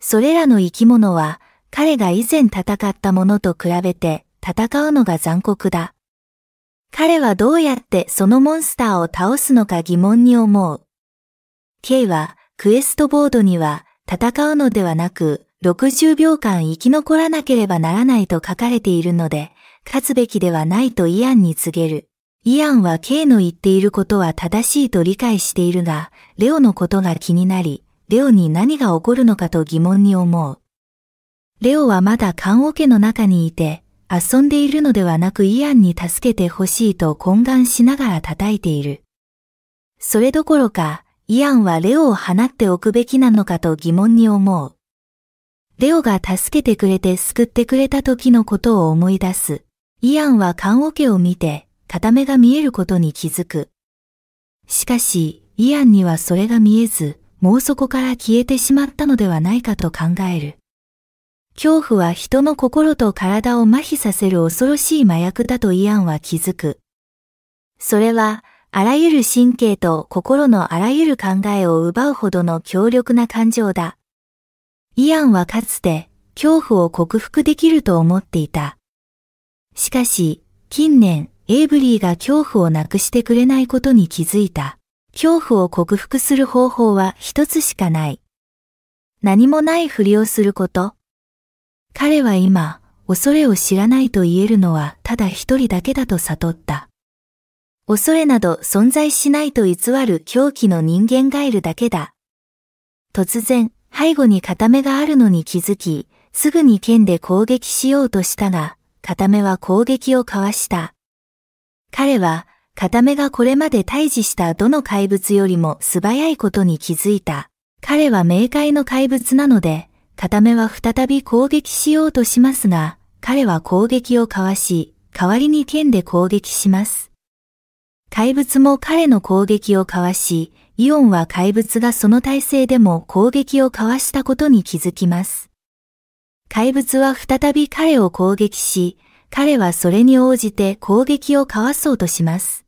S1: それらの生き物は彼が以前戦ったものと比べて戦うのが残酷だ。彼はどうやってそのモンスターを倒すのか疑問に思う。K はクエストボードには戦うのではなく60秒間生き残らなければならないと書かれているので、勝つべきではないとイアンに告げる。イアンは K の言っていることは正しいと理解しているが、レオのことが気になり、レオに何が起こるのかと疑問に思う。レオはまだ棺桶の中にいて、遊んでいるのではなくイアンに助けてほしいと懇願しながら叩いている。それどころか、イアンはレオを放っておくべきなのかと疑問に思う。レオが助けてくれて救ってくれた時のことを思い出す。イアンは棺桶を見て、片目が見えることに気づく。しかし、イアンにはそれが見えず、もうそこから消えてしまったのではないかと考える。恐怖は人の心と体を麻痺させる恐ろしい麻薬だとイアンは気づく。それは、あらゆる神経と心のあらゆる考えを奪うほどの強力な感情だ。イアンはかつて、恐怖を克服できると思っていた。しかし、近年、エイブリーが恐怖をなくしてくれないことに気づいた。恐怖を克服する方法は一つしかない。何もないふりをすること。彼は今、恐れを知らないと言えるのはただ一人だけだと悟った。恐れなど存在しないと偽る狂気の人間がいるだけだ。突然、背後に片目があるのに気づき、すぐに剣で攻撃しようとしたが、片目は攻撃をかわした。彼は、片目がこれまで退治したどの怪物よりも素早いことに気づいた。彼は冥界の怪物なので、片目は再び攻撃しようとしますが、彼は攻撃をかわし、代わりに剣で攻撃します。怪物も彼の攻撃をかわし、イオンは怪物がその体勢でも攻撃をかわしたことに気づきます。怪物は再び彼を攻撃し、彼はそれに応じて攻撃をかわそうとします。